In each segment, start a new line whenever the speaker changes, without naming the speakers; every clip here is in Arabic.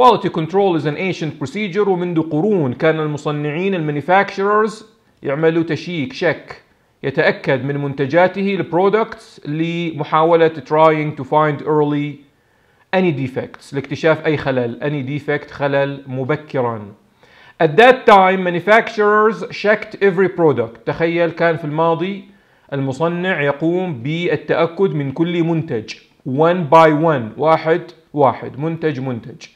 quality control is an ancient procedure ومنذ قرون كان المصنعين المانيفاكتشرز يعملوا تشيك شك يتأكد من منتجاته البرودكتس لمحاولة trying to find early any defects لاكتشاف أي خلل any defect خلل مبكرا At that time manufacturers checked every product تخيل كان في الماضي المصنع يقوم بالتأكد من كل منتج one by one واحد واحد منتج منتج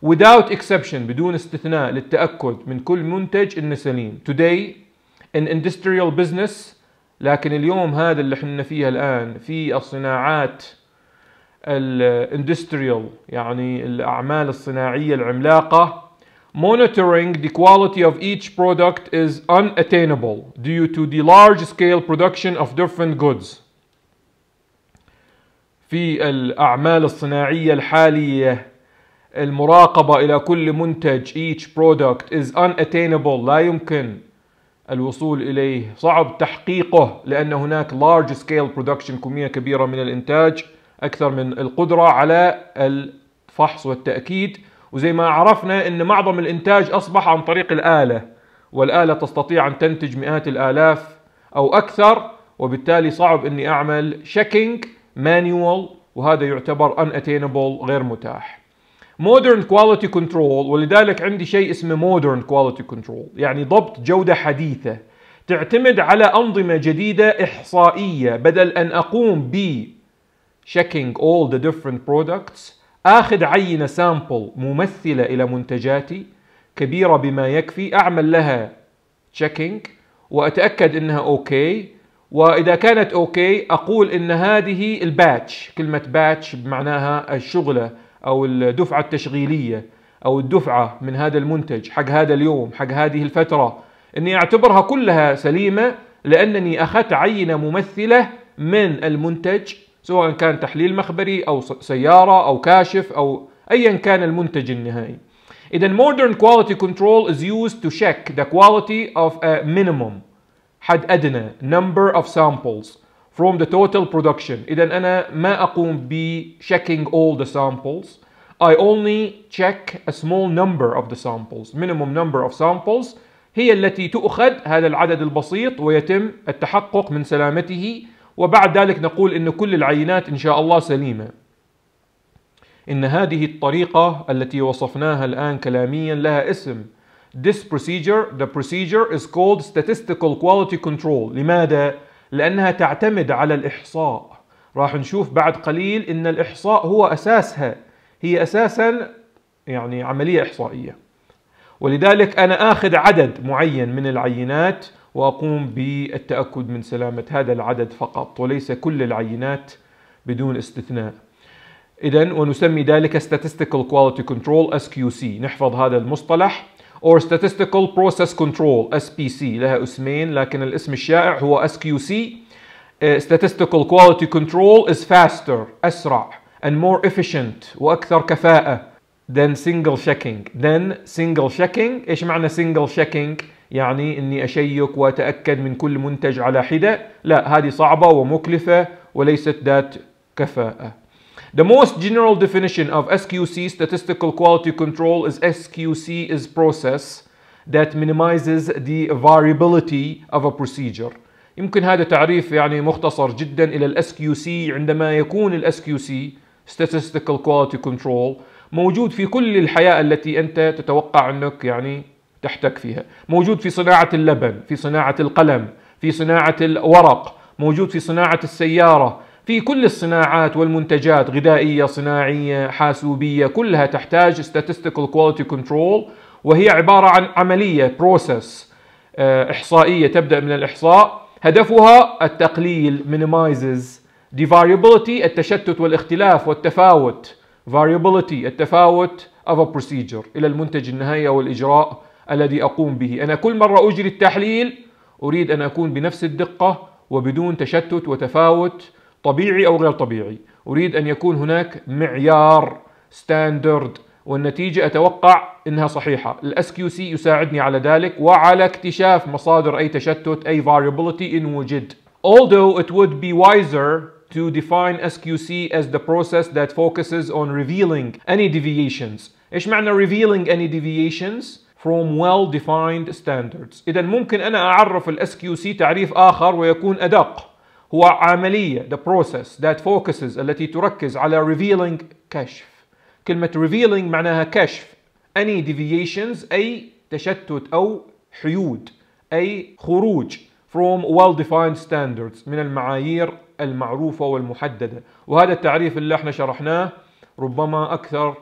without exception بدون استثناء للتأكد من كل منتج إنه سليم today in industrial business لكن اليوم هذا اللي احنا فيه الآن في الصناعات الاندستريال يعني الأعمال الصناعية العملاقة monitoring the quality of each product is unattainable due to the large scale production of different goods في الأعمال الصناعية الحالية المراقبة إلى كل منتج each product is unattainable لا يمكن الوصول إليه صعب تحقيقه لأن هناك large scale production كمية كبيرة من الإنتاج أكثر من القدرة على الفحص والتأكيد وزي ما عرفنا أن معظم الإنتاج أصبح عن طريق الآلة والآلة تستطيع أن تنتج مئات الآلاف أو أكثر وبالتالي صعب أني أعمل checking manual وهذا يعتبر unattainable غير متاح مودرن كواليتي كنترول ولذلك عندي شيء اسمه مودرن كواليتي كنترول يعني ضبط جودة حديثة تعتمد على أنظمة جديدة إحصائية بدل أن أقوم ب checking all the different products آخذ عينة سامبل ممثلة إلى منتجاتي كبيرة بما يكفي أعمل لها checking وأتأكد أنها أوكي وإذا كانت أوكي أقول أن هذه الباتش كلمة باتش بمعناها الشغلة او الدفعه التشغيليه او الدفعه من هذا المنتج حق هذا اليوم حق هذه الفتره اني اعتبرها كلها سليمه لانني اخذت عينه ممثله من المنتج سواء كان تحليل مخبري او سياره او كاشف او ايا كان المنتج النهائي. اذا modern quality control is used to check the quality of a minimum حد ادنى number of samples from the total production إذا أنا ما أقوم ب checking all the samples I only check a small number of the samples minimum number of samples هي التي تؤخذ هذا العدد البسيط ويتم التحقق من سلامته وبعد ذلك نقول أن كل العينات إن شاء الله سليمة إن هذه الطريقة التي وصفناها الآن كلاميا لها اسم This procedure, the procedure is called statistical quality control لماذا؟ لأنها تعتمد على الإحصاء راح نشوف بعد قليل أن الإحصاء هو أساسها هي أساسا يعني عملية إحصائية ولذلك أنا آخذ عدد معين من العينات وأقوم بالتأكد من سلامة هذا العدد فقط وليس كل العينات بدون استثناء إذا ونسمي ذلك Statistical Quality Control SQC نحفظ هذا المصطلح or statistical process control SPC لها اسمين لكن الاسم الشائع هو SQC statistical quality control is faster اسرع and more efficient واكثر كفاءه than single checking than single checking ايش معنى single checking يعني اني اشيك واتاكد من كل منتج على حده لا هذه صعبه ومكلفه وليست ذات كفاءه The most general definition of SQC statistical quality control is SQC is process that minimizes the variability of a procedure. يمكن هذا تعريف يعني مختصر جدا الى ال SQC سي عندما يكون ال SQC سي statistical quality control موجود في كل الحياه التي انت تتوقع انك يعني تحتك فيها، موجود في صناعه اللبن، في صناعه القلم، في صناعه الورق، موجود في صناعه السياره، في كل الصناعات والمنتجات غذائية صناعية حاسوبية كلها تحتاج statistical quality control وهي عبارة عن عملية process آه، إحصائية تبدأ من الإحصاء هدفها التقليل minimizes the variability التشتت والاختلاف والتفاوت variability التفاوت of a procedure إلى المنتج النهائي أو الإجراء الذي أقوم به أنا كل مرة أجري التحليل أريد أن أكون بنفس الدقة وبدون تشتت وتفاوت طبيعي او غير طبيعي اريد ان يكون هناك معيار ستاندرد والنتيجه اتوقع انها صحيحه الاس كيو سي يساعدني على ذلك وعلى اكتشاف مصادر اي تشتت اي variability ان وجد although it would be wiser to define SQC as the process that focuses on revealing any deviations. ايش معنى revealing any deviations? from well-defined standards. إذا ممكن أنا أعرف ال SQC تعريف آخر ويكون أدق. هو عملية the process that focuses التي تركز على revealing كشف كلمة revealing معناها كشف any deviations أي تشتت أو حيود أي خروج from well-defined standards من المعايير المعروفة والمحددة وهذا التعريف اللي احنا شرحناه ربما أكثر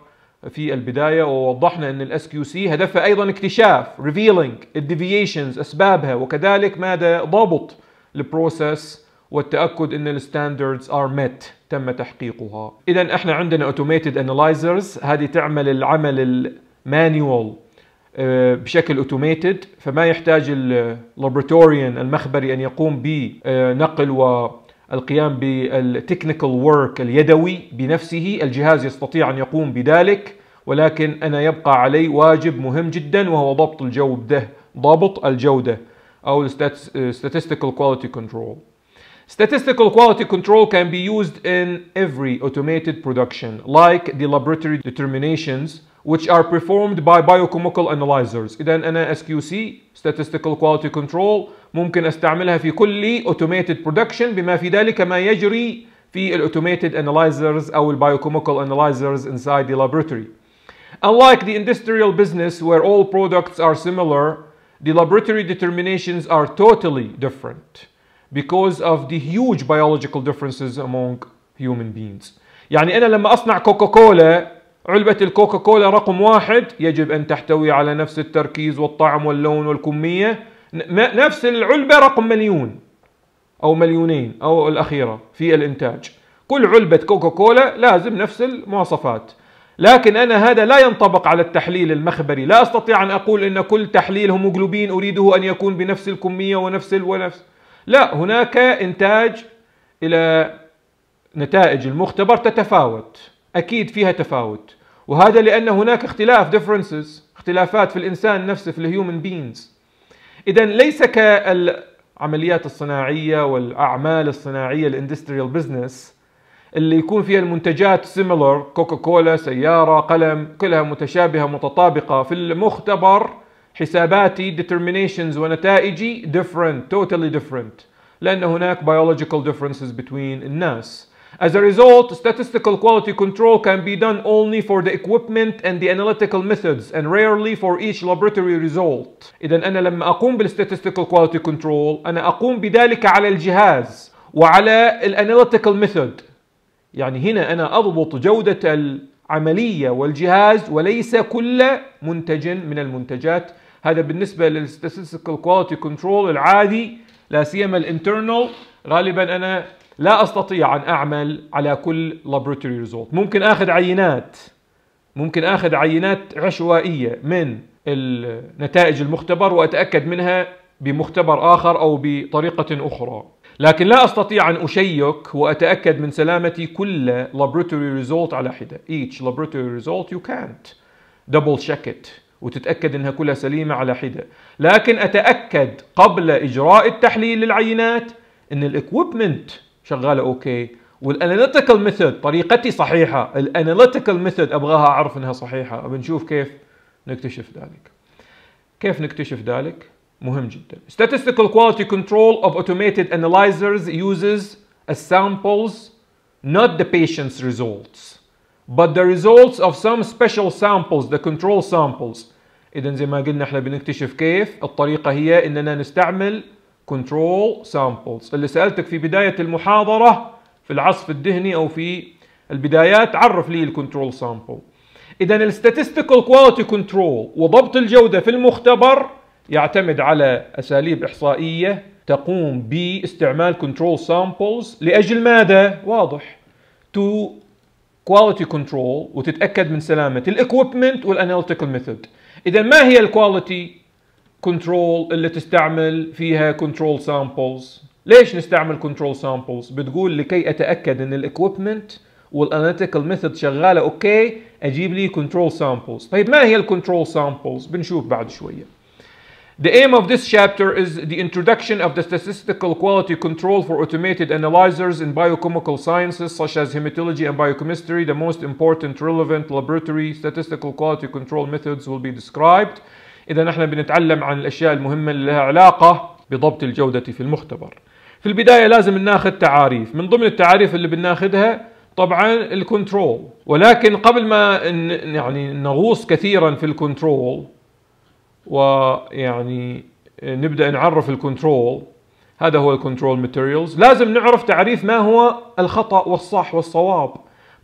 في البداية ووضحنا أن الاس كيو سي هدفها أيضا اكتشاف revealing الديفيشنز أسبابها وكذلك ماذا ضبط البروسيس والتأكد أن الستاندردز are met تم تحقيقها إذا احنا عندنا automated analyzers هذه تعمل العمل المانيوال آه، بشكل اوتوميتد فما يحتاج اللابراتوريان المخبري ان يقوم بنقل والقيام بالتكنيكال ورك اليدوي بنفسه الجهاز يستطيع ان يقوم بذلك ولكن انا يبقى علي واجب مهم جدا وهو ضبط الجوده ضبط الجوده او آه، statistical quality control Statistical quality control can be used in every automated production, like the laboratory determinations which are performed by biochemical analyzers اذا انا اس statistical quality control ممكن استعملها في كل automated production بما في ذلك ما يجري في analyzers او biochemical analyzers inside the laboratory unlike the industrial business where all products are similar the laboratory determinations are totally different because of the huge biological differences among human beings يعني أنا لما أصنع كوكاكولا علبة الكوكا كولا رقم واحد يجب أن تحتوي على نفس التركيز والطعم واللون والكمية نفس العلبة رقم مليون أو مليونين أو الأخيرة في الإنتاج كل علبة كوكا كولا لازم نفس المواصفات لكن أنا هذا لا ينطبق على التحليل المخبري لا أستطيع أن أقول أن كل تحليل هيموجلوبين أريده أن يكون بنفس الكمية ونفس ونفس لا هناك إنتاج إلى نتائج المختبر تتفاوت أكيد فيها تفاوت وهذا لأن هناك اختلاف differences اختلافات في الإنسان نفسه في الهيومن بينز إذا ليس كالعمليات الصناعية والأعمال الصناعية الاندستريال بزنس اللي يكون فيها المنتجات سيميلر كوكا كولا سيارة قلم كلها متشابهة متطابقة في المختبر حساباتي determinations ونتائجي different totally different لأن هناك biological differences between الناس As a result, statistical quality control can be done only for the equipment and the analytical methods and rarely for each laboratory result. إذا أنا لما أقوم بالstatistical quality control أنا أقوم بذلك على الجهاز وعلى ال analytical method. يعني هنا أنا أضبط جودة العملية والجهاز وليس كل منتج من المنتجات هذا بالنسبه للستاتستيكال كواليتي كنترول العادي لا سيما الانترنال غالبا انا لا استطيع ان اعمل على كل لابوراتوري ريزولت ممكن اخذ عينات ممكن اخذ عينات عشوائيه من النتائج المختبر واتاكد منها بمختبر اخر او بطريقه اخرى لكن لا استطيع ان اشيك واتاكد من سلامه كل laboratory result على حده each laboratory result you can't double check it وتتأكد أنها كلها سليمة على حدة لكن أتأكد قبل إجراء التحليل للعينات أن الإكويبمنت شغالة أوكي والاناليتيكال ميثود طريقتي صحيحة الاناليتيكال ميثود أبغاها أعرف أنها صحيحة بنشوف كيف نكتشف ذلك كيف نكتشف ذلك؟ مهم جدا statistical quality control of automated analyzers uses a samples not the patient's results but the results of some special samples the control samples اذا زي ما قلنا احنا بنكتشف كيف الطريقه هي اننا نستعمل control samples اللي سالتك في بدايه المحاضره في العصف الدهني او في البدايات عرف لي الكنترول سامبل اذا الستاتستيكال كواليتي كنترول وضبط الجوده في المختبر يعتمد على اساليب احصائيه تقوم باستعمال كنترول سامبلز لاجل ماذا واضح to كواليتي كنترول وتتاكد من سلامه الاكويبمنت والاناليتيكال ميثود اذا ما هي الكواليتي كنترول اللي تستعمل فيها كنترول سامبلز ليش نستعمل كنترول سامبلز بتقول لكي اتاكد ان الاكويبمنت والاناليتيكال ميثود شغاله اوكي اجيب لي كنترول سامبلز طيب ما هي الكنترول سامبلز بنشوف بعد شويه The aim of this chapter is the introduction of the statistical quality control for automated analyzers in biochemical sciences such as hematology and biochemistry. The most important relevant laboratory statistical quality control methods will be described. إذا نحن بنتعلم عن الأشياء المهمة اللي لها علاقة بضبط الجودة في المختبر. في البداية لازم ناخذ تعاريف، من ضمن التعاريف اللي بناخذها طبعا الكنترول، ولكن قبل ما يعني نغوص كثيرا في الكنترول ويعني نبدا نعرف الكنترول هذا هو الكنترول ماتيريالز لازم نعرف تعريف ما هو الخطا والصح والصواب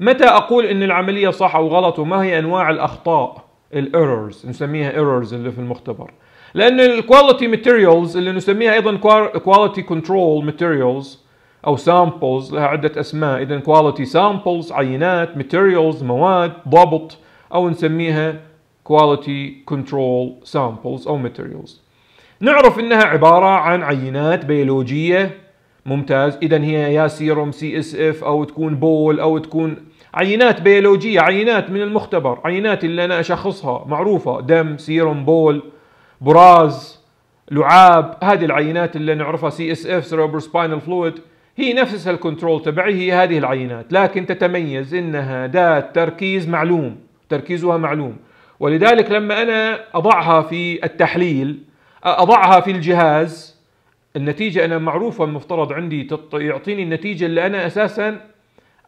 متى اقول ان العمليه صح او غلط وما هي انواع الاخطاء الايرورز نسميها ايرورز اللي في المختبر لان الكواليتي ماتيريالز اللي نسميها ايضا كواليتي كنترول ماتيريالز او سامبلز لها عده اسماء اذا كواليتي سامبلز عينات ماتيريالز مواد ضبط او نسميها quality control samples أو materials نعرف أنها عبارة عن عينات بيولوجية ممتاز إذا هي يا سيروم سي اس اف أو تكون بول أو تكون عينات بيولوجية عينات من المختبر عينات اللي أنا أشخصها معروفة دم سيروم بول براز لعاب هذه العينات اللي نعرفها سي اس اف سيروبر سباينال فلويد هي نفسها الكنترول تبعي هي هذه العينات لكن تتميز انها ذات تركيز معلوم تركيزها معلوم ولذلك لما انا اضعها في التحليل اضعها في الجهاز النتيجه انا معروفه المفترض عندي يعطيني النتيجه اللي انا اساسا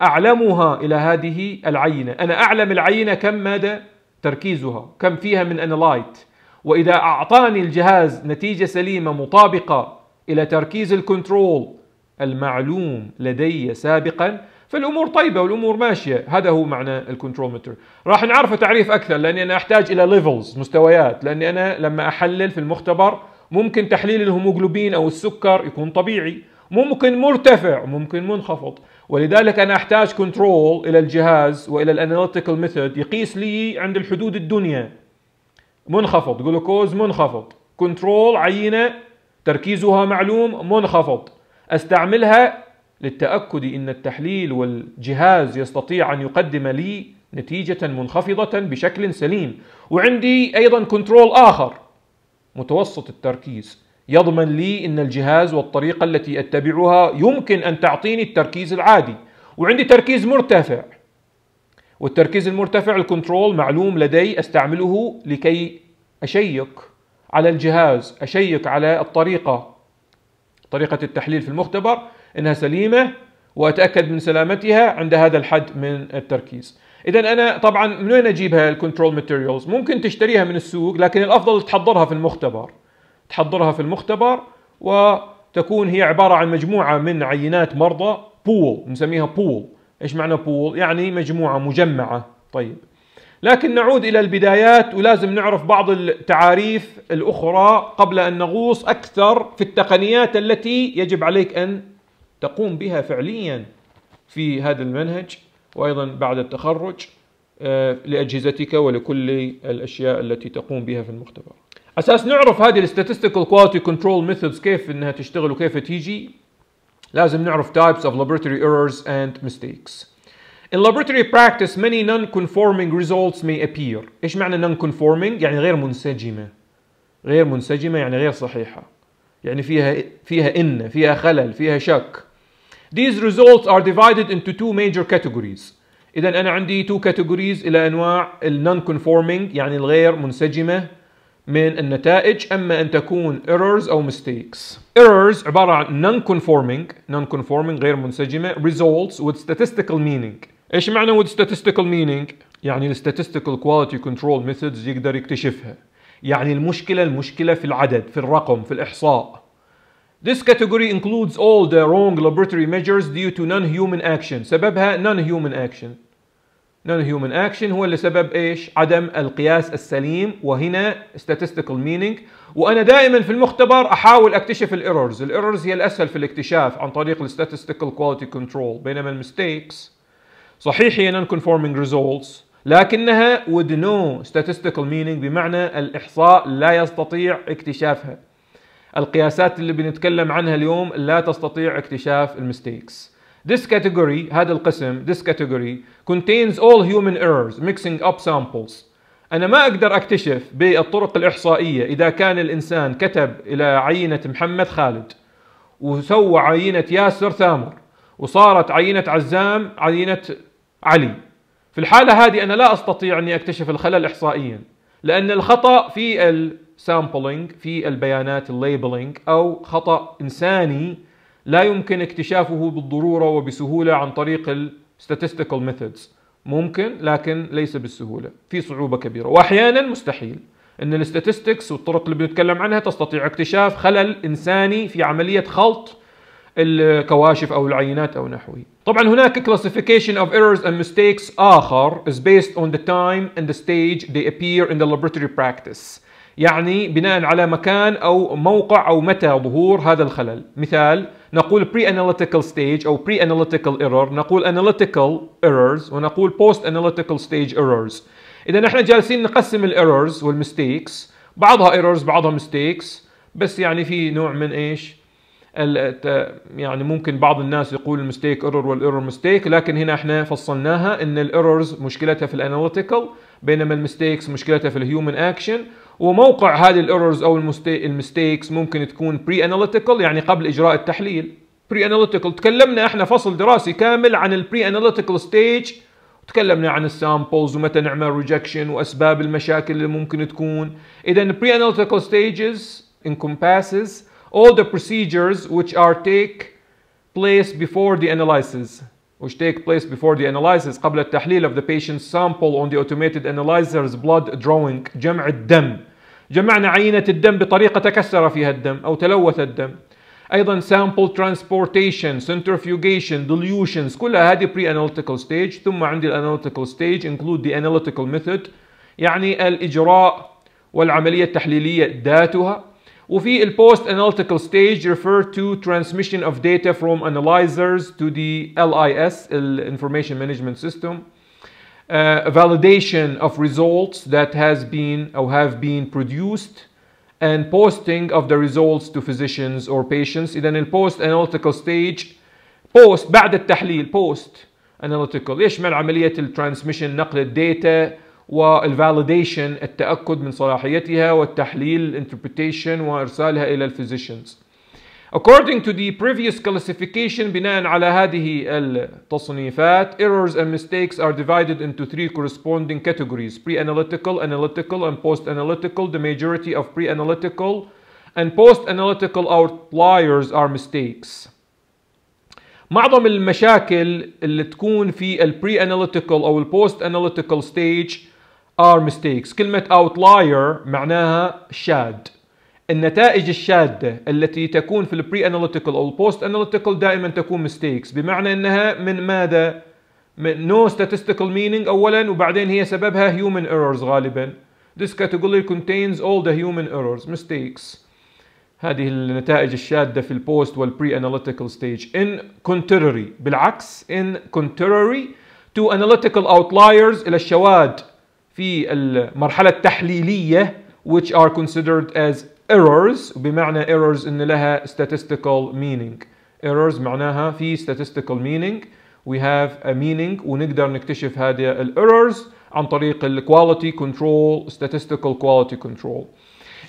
اعلمها الى هذه العينه، انا اعلم العينه كم مدى تركيزها، كم فيها من انلايت، واذا اعطاني الجهاز نتيجه سليمه مطابقه الى تركيز الكنترول المعلوم لدي سابقا فالامور طيبه والامور ماشيه هذا هو معنى الكنترول متر راح نعرفه تعريف اكثر لاني انا احتاج الى ليفلز مستويات لاني انا لما احلل في المختبر ممكن تحليل الهيموجلوبين او السكر يكون طبيعي ممكن مرتفع ممكن منخفض ولذلك انا احتاج كنترول الى الجهاز والى الاناليتيكال ميثود يقيس لي عند الحدود الدنيا منخفض جلوكوز منخفض كنترول عينه تركيزها معلوم منخفض استعملها للتأكد إن التحليل والجهاز يستطيع أن يقدم لي نتيجة منخفضة بشكل سليم وعندي أيضا كنترول آخر متوسط التركيز يضمن لي أن الجهاز والطريقة التي أتبعها يمكن أن تعطيني التركيز العادي وعندي تركيز مرتفع والتركيز المرتفع الكنترول معلوم لدي أستعمله لكي أشيك على الجهاز أشيك على الطريقة طريقة التحليل في المختبر انها سليمه واتاكد من سلامتها عند هذا الحد من التركيز. اذا انا طبعا من وين اجيبها الكنترول ماتيريالز؟ ممكن تشتريها من السوق لكن الافضل تحضرها في المختبر. تحضرها في المختبر وتكون هي عباره عن مجموعه من عينات مرضى بول نسميها بول. ايش معنى بول؟ يعني مجموعه مجمعه. طيب. لكن نعود الى البدايات ولازم نعرف بعض التعاريف الاخرى قبل ان نغوص اكثر في التقنيات التي يجب عليك ان تقوم بها فعليا في هذا المنهج وايضا بعد التخرج آه، لاجهزتك ولكل الاشياء التي تقوم بها في المختبر. اساس نعرف هذه الاستاتستيكال كواليتي كنترول ميثودز كيف انها تشتغل وكيف تيجي لازم نعرف types of laboratory errors and mistakes. In laboratory practice many non-conforming results may appear. ايش معنى non-conforming؟ يعني غير منسجمة. غير منسجمة يعني غير صحيحة. يعني فيها فيها إن، فيها خلل، فيها شك. These results are divided into two major categories. إذا أنا عندي two categories إلى أنواع ال non-conforming يعني الغير منسجمة من النتائج أما أن تكون errors أو mistakes. Errors عبارة عن non-conforming non-conforming غير منسجمة results with statistical meaning. إيش معنى with statistical meaning؟ يعني the statistical quality control methods يقدر يكتشفها. يعني المشكلة المشكلة في العدد في الرقم في الإحصاء. This category includes all the wrong laboratory measures due to non-human action سببها non-human action non-human action هو اللي سبب ايش؟ عدم القياس السليم وهنا statistical meaning وانا دائما في المختبر احاول اكتشف الايرورز، الايرورز هي الاسهل في الاكتشاف عن طريق statistical quality control بينما المستيكس صحيح هي non conforming results لكنها with no statistical meaning بمعنى الاحصاء لا يستطيع اكتشافها. القياسات اللي بنتكلم عنها اليوم لا تستطيع اكتشاف المستيكس This category هذا القسم this category contains all human errors mixing up samples أنا ما أقدر أكتشف بالطرق الإحصائية إذا كان الإنسان كتب إلى عينة محمد خالد وسوى عينة ياسر ثامر وصارت عينة عزام عينة علي في الحالة هذه أنا لا أستطيع أني أكتشف الخلل إحصائيا لأن الخطأ في سامبلينج في البيانات الليبلينج أو خطأ إنساني لا يمكن اكتشافه بالضرورة وبسهولة عن طريق ال statistical methods ممكن لكن ليس بالسهولة في صعوبة كبيرة وأحيانا مستحيل أن الستاتستكس والطرق اللي بنتكلم عنها تستطيع اكتشاف خلل إنساني في عملية خلط الكواشف أو العينات أو نحوه طبعا هناك classification of errors and mistakes آخر is based on the time and the stage they appear in the laboratory practice يعني بناء على مكان أو موقع أو متى ظهور هذا الخلل مثال نقول pre-analytical stage أو pre-analytical error نقول analytical errors ونقول post-analytical stage errors إذا نحن جالسين نقسم الايرورز والمستيكس بعضها ايرورز بعضها مستيكس بس يعني في نوع من ايش يعني ممكن بعض الناس يقول المستيك ايرور والايرور مستيك لكن هنا احنا فصلناها ان الايرورز مشكلتها في الاناليتيكال بينما المستيكس مشكلتها في الهيومن اكشن وموقع هذه الايرورز او المستيكس ممكن تكون بري اناليتيكال يعني قبل اجراء التحليل بري اناليتيكال تكلمنا احنا فصل دراسي كامل عن البري اناليتيكال ستيج تكلمنا عن السامبلز ومتى نعمل ريجكشن واسباب المشاكل اللي ممكن تكون اذا البري اناليتيكال ستيجز encompasses all the procedures which are take place before the analysis which take place before the analysis قبل التحليل of the patient's sample on the automated analyzer's blood drawing جمع الدم جمعنا عينة الدم بطريقة تكسر فيها الدم أو تلوث الدم أيضا sample transportation centrifugation dilutions كلها هذه pre-analytical stage ثم عندي analytical stage include the analytical method يعني الإجراء والعملية التحليلية ذاتها وفي post analytical stage refer to transmission of data from analyzers to the LIS information management system uh, validation of results that has been or have been produced and posting of the results to physicians or patients In the post analytical stage post بعد التحليل post analytical يشمل عمليه transmission نقل الداتا والفاليديشن التاكد من صلاحيتها والتحليل interpretation وارسالها الى الفيزيشنز According to the previous classification بناء على هذه التصنيفات errors and mistakes are divided into three corresponding categories pre-analytical, analytical and post-analytical the majority of pre-analytical and post-analytical outliers are mistakes معظم المشاكل اللي تكون في pre analytical او post analytical stage are mistakes كلمة outlier معناها شاد النتائج الشادة التي تكون في البري analytical او البوست analytical دائما تكون mistakes بمعنى انها من ماذا؟ من no statistical meaning اولا وبعدين هي سببها human errors غالبا. This category contains all the human errors mistakes. هذه النتائج الشادة في البوست والبري analytical stage in contrary بالعكس in contrary to analytical outliers الى الشواذ في المرحلة التحليلية which are considered as errors بمعنى errors إن لها statistical meaning errors معناها في statistical meaning we have a meaning ونقدر نكتشف هذه errors عن طريق quality control statistical quality control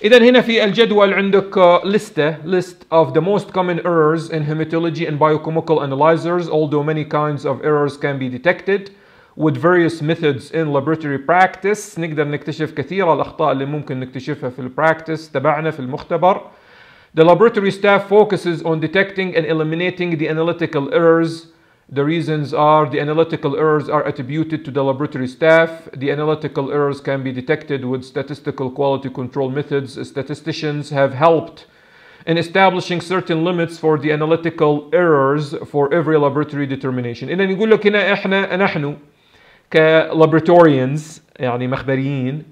اذا هنا في الجدول عندك لستة list of the most common errors in hematology and biochemical analyzers although many kinds of errors can be detected with various methods in laboratory practice نقدر نكتشف كثير الأخطاء اللي ممكن نكتشفها في البراكتس تبعنا في المختبر The laboratory staff focuses on detecting and eliminating the analytical errors The reasons are the analytical errors are attributed to the laboratory staff. The analytical errors can be detected with statistical quality control methods. Statisticians have helped in establishing certain limits for the analytical errors for every laboratory determination. إذا نقول لك هنا إحنا نحن كلابراتوريانز يعني مخبريين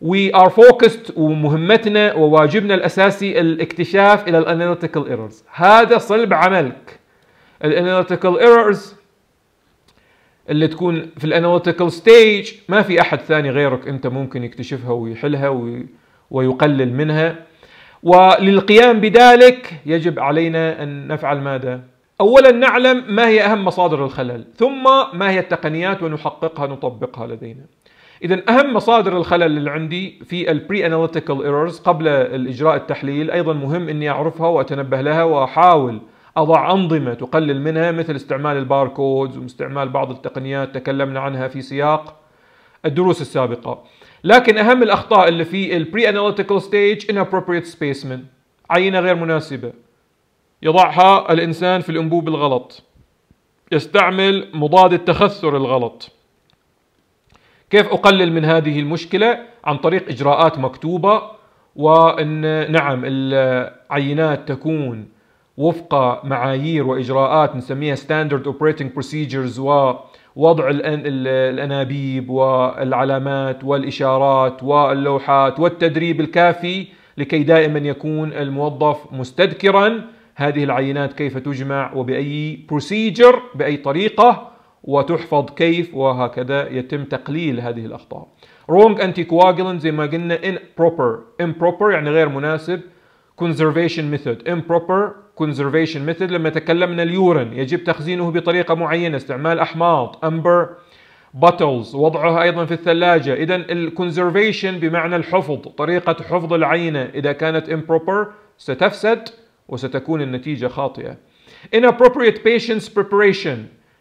وي ار فوكست ومهمتنا وواجبنا الاساسي الاكتشاف الى الاناليتيكال ايرورز هذا صلب عملك الاناليتيكال ايرورز اللي تكون في الاناليتيكال ستيج ما في احد ثاني غيرك انت ممكن يكتشفها ويحلها وي ويقلل منها وللقيام بذلك يجب علينا ان نفعل ماذا اولا نعلم ما هي اهم مصادر الخلل ثم ما هي التقنيات ونحققها نطبقها لدينا اذا اهم مصادر الخلل اللي عندي في Pre-Analytical Errors قبل الاجراء التحليل ايضا مهم اني اعرفها واتنبه لها واحاول اضع انظمه تقلل منها مثل استعمال الباركودز واستعمال بعض التقنيات تكلمنا عنها في سياق الدروس السابقه لكن اهم الاخطاء اللي في Pre-Analytical Stage inappropriate spacement عينه غير مناسبه يضعها الإنسان في الأنبوب الغلط يستعمل مضاد التخثر الغلط كيف أقلل من هذه المشكلة عن طريق إجراءات مكتوبة وأن نعم العينات تكون وفق معايير وإجراءات نسميها Standard Operating Procedures ووضع الأنابيب والعلامات والإشارات واللوحات والتدريب الكافي لكي دائما يكون الموظف مستذكرا هذه العينات كيف تجمع وبأي بروسيجر بأي طريقة وتحفظ كيف وهكذا يتم تقليل هذه الأخطاء wrong anticoagulant زي ما قلنا improper improper يعني غير مناسب conservation method improper conservation method لما تكلمنا اليورين يجب تخزينه بطريقة معينة استعمال أحماض أمبر باتلز وضعها أيضا في الثلاجة إذا conservation بمعنى الحفظ طريقة حفظ العينة إذا كانت improper ستفسد وستكون النتيجة خاطئة inappropriate patients preparation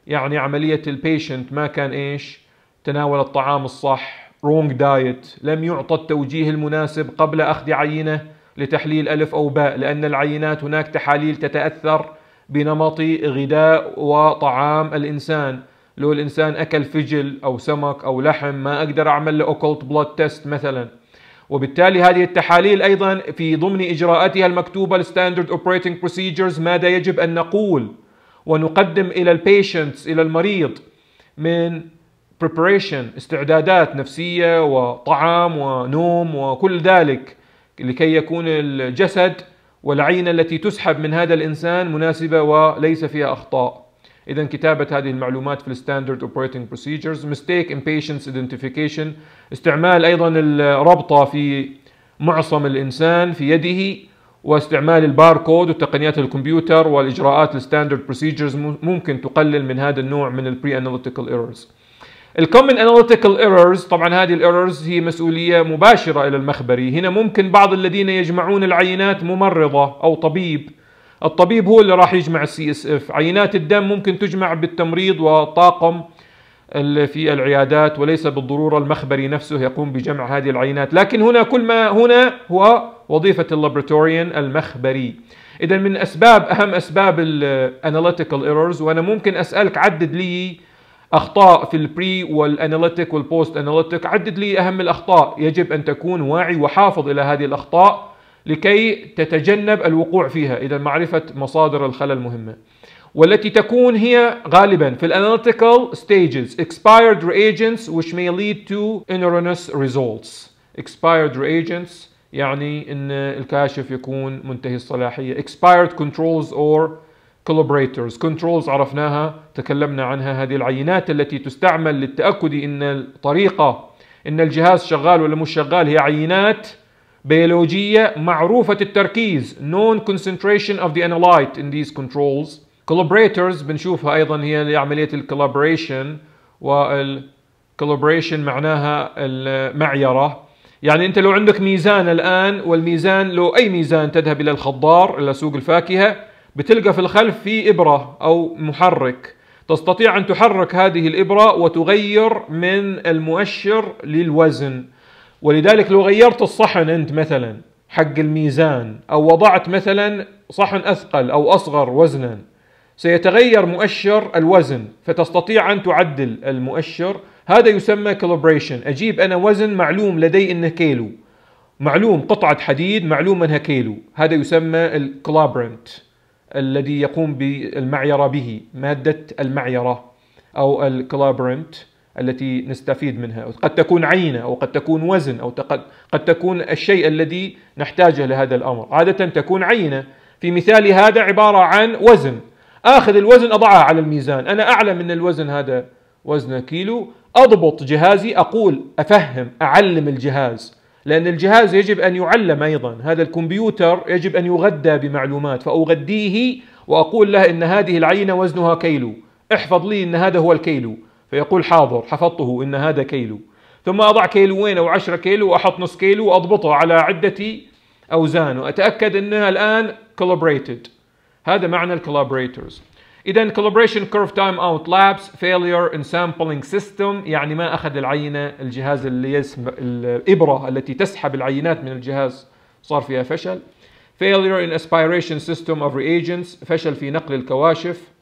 يعني عملية البيشنت ما كان ايش تناول الطعام الصح wrong diet لم يعطى التوجيه المناسب قبل أخذ عينة لتحليل ألف أو باء لأن العينات هناك تحاليل تتأثر بنمط غذاء وطعام الإنسان لو الإنسان أكل فجل أو سمك أو لحم ما أقدر أعمل له أوكولت بلود تيست مثلاً وبالتالي هذه التحاليل أيضا في ضمن إجراءاتها المكتوبة الستاندرد اوبريتنج بروسيجرز ماذا يجب أن نقول ونقدم إلى البيشنتس إلى المريض من preparation استعدادات نفسية وطعام ونوم وكل ذلك لكي يكون الجسد والعينة التي تسحب من هذا الإنسان مناسبة وليس فيها أخطاء إذا كتابة هذه المعلومات في الستاندرد اوبريتنج بروسيجرز ميستيك امبيشنس ايدنتيفيكيشن استعمال أيضا الربطة في معصم الإنسان في يده واستعمال الباركود وتقنيات الكمبيوتر والإجراءات الستاندرد بروسيجرز ممكن تقلل من هذا النوع من البري اناليتيكال ايرورز الكومن اناليتيكال ايرورز طبعا هذه الايرورز هي مسؤوليه مباشره الى المخبري هنا ممكن بعض الذين يجمعون العينات ممرضه او طبيب الطبيب هو اللي راح يجمع السي اس اف عينات الدم ممكن تجمع بالتمريض وطاقم في العيادات وليس بالضروره المخبري نفسه يقوم بجمع هذه العينات لكن هنا كل ما هنا هو وظيفه اللابراتوريان المخبري اذا من اسباب اهم اسباب الاناليتيكال ايرورز وانا ممكن اسالك عدد لي اخطاء في البري والاناليتيك والبوست اناليتيك عدد لي اهم الاخطاء يجب ان تكون واعي وحافظ الى هذه الاخطاء لكي تتجنب الوقوع فيها إذا معرفة مصادر الخلل مهمة والتي تكون هي غالبا في الاناليتيكال stages expired reagents which may lead to erroneous results expired reagents يعني ان الكاشف يكون منتهي الصلاحيه expired controls or collaborators controls عرفناها تكلمنا عنها هذه العينات التي تستعمل للتاكد ان الطريقه ان الجهاز شغال ولا مش شغال هي عينات بيولوجية معروفة التركيز known concentration of the analyte in these controls collaborators بنشوفها أيضا هي عملية الكولابريشن والكولابريشن معناها المعيرة يعني أنت لو عندك ميزان الآن والميزان لو أي ميزان تذهب إلى الخضار إلى سوق الفاكهة بتلقى في الخلف في إبرة أو محرك تستطيع أن تحرك هذه الإبرة وتغير من المؤشر للوزن ولذلك لو غيرت الصحن انت مثلا حق الميزان او وضعت مثلا صحن اثقل او اصغر وزنا سيتغير مؤشر الوزن فتستطيع ان تعدل المؤشر هذا يسمى كالبريشن اجيب انا وزن معلوم لدي انه كيلو معلوم قطعه حديد معلوم انها كيلو هذا يسمى الكلابرنت الذي يقوم بالمعيره به ماده المعيره او الكلابرنت التي نستفيد منها قد تكون عينة أو قد تكون وزن أو قد تكون الشيء الذي نحتاجه لهذا الأمر عادة تكون عينة في مثال هذا عبارة عن وزن آخذ الوزن أضعه على الميزان أنا أعلم أن الوزن هذا وزنه كيلو أضبط جهازي أقول أفهم أعلم الجهاز لأن الجهاز يجب أن يعلم أيضا هذا الكمبيوتر يجب أن يغذى بمعلومات فأغذيه وأقول له أن هذه العينة وزنها كيلو احفظ لي أن هذا هو الكيلو فيقول حاضر حفظته إن هذا كيلو ثم أضع كيلوين أو عشرة كيلو وأحط نص كيلو وأضبطها على عدة أوزان وأتأكد أنها الآن calibrated هذا معنى الكولابريتورز إذا calibration curve time out lapse failure in sampling system يعني ما أخذ العينة الجهاز اللي يسم الإبرة التي تسحب العينات من الجهاز صار فيها فشل failure in aspiration system of reagents فشل في نقل الكواشف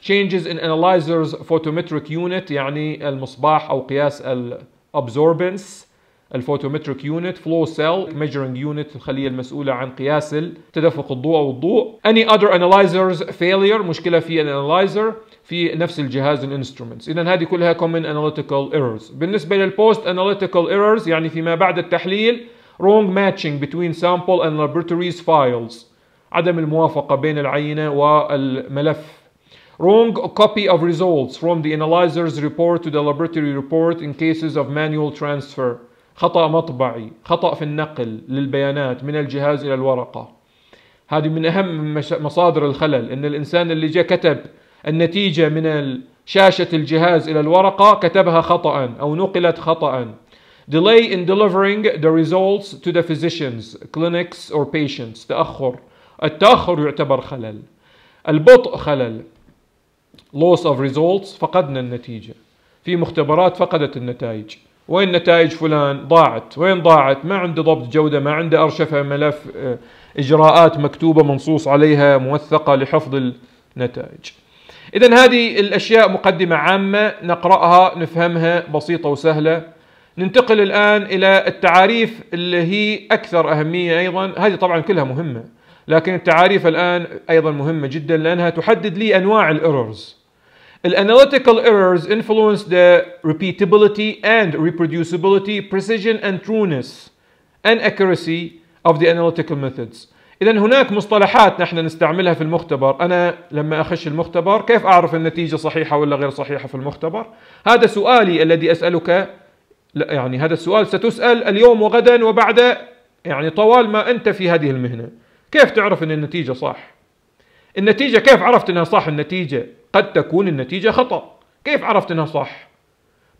changes in analyzer's photometric unit يعني المصباح أو قياس الابزوربنس الفوتومتريك يونت فلو سيل ميجرنج يونت الخليه المسؤوله عن قياس تدفق الضوء او الضوء اني اذر انالايزرز فيلير مشكله في الانالايزر في نفس الجهاز الانسترومنتس اذا هذه كلها common analytical errors بالنسبه للبوست analytical errors يعني فيما بعد التحليل wrong matching between sample and laboratories files عدم الموافقه بين العينه والملف Wrong copy of results from the analyzer's report to the laboratory report in cases of manual transfer. خطأ مطبعي، خطأ في النقل للبيانات من الجهاز إلى الورقة. هذه من أهم مصادر الخلل، إن الإنسان اللي جاء كتب النتيجة من شاشة الجهاز إلى الورقة كتبها خطأ أو نقلت خطأ. Delay in delivering the results to the physicians, clinics or patients. تأخر. التأخر يعتبر خلل. البطء خلل. loss of results فقدنا النتيجة في مختبرات فقدت النتائج وين نتائج فلان ضاعت وين ضاعت ما عنده ضبط جودة ما عنده أرشفة ملف آه، إجراءات مكتوبة منصوص عليها موثقة لحفظ النتائج إذا هذه الأشياء مقدمة عامة نقرأها نفهمها بسيطة وسهلة ننتقل الآن إلى التعاريف اللي هي أكثر أهمية أيضا هذه طبعا كلها مهمة لكن التعاريف الآن أيضا مهمة جدا لأنها تحدد لي أنواع الإيرورز الاناليتيكال errors influence the repeatability and reproducibility, precision and trueness and accuracy of the analytical methods. إذا هناك مصطلحات نحن نستعملها في المختبر، أنا لما أخش المختبر كيف أعرف النتيجة صحيحة ولا غير صحيحة في المختبر؟ هذا سؤالي الذي أسألك لا يعني هذا السؤال ستسأل اليوم وغدا وبعد يعني طوال ما أنت في هذه المهنة. كيف تعرف ان النتيجه صح النتيجه كيف عرفت انها صح النتيجه قد تكون النتيجه خطا كيف عرفت انها صح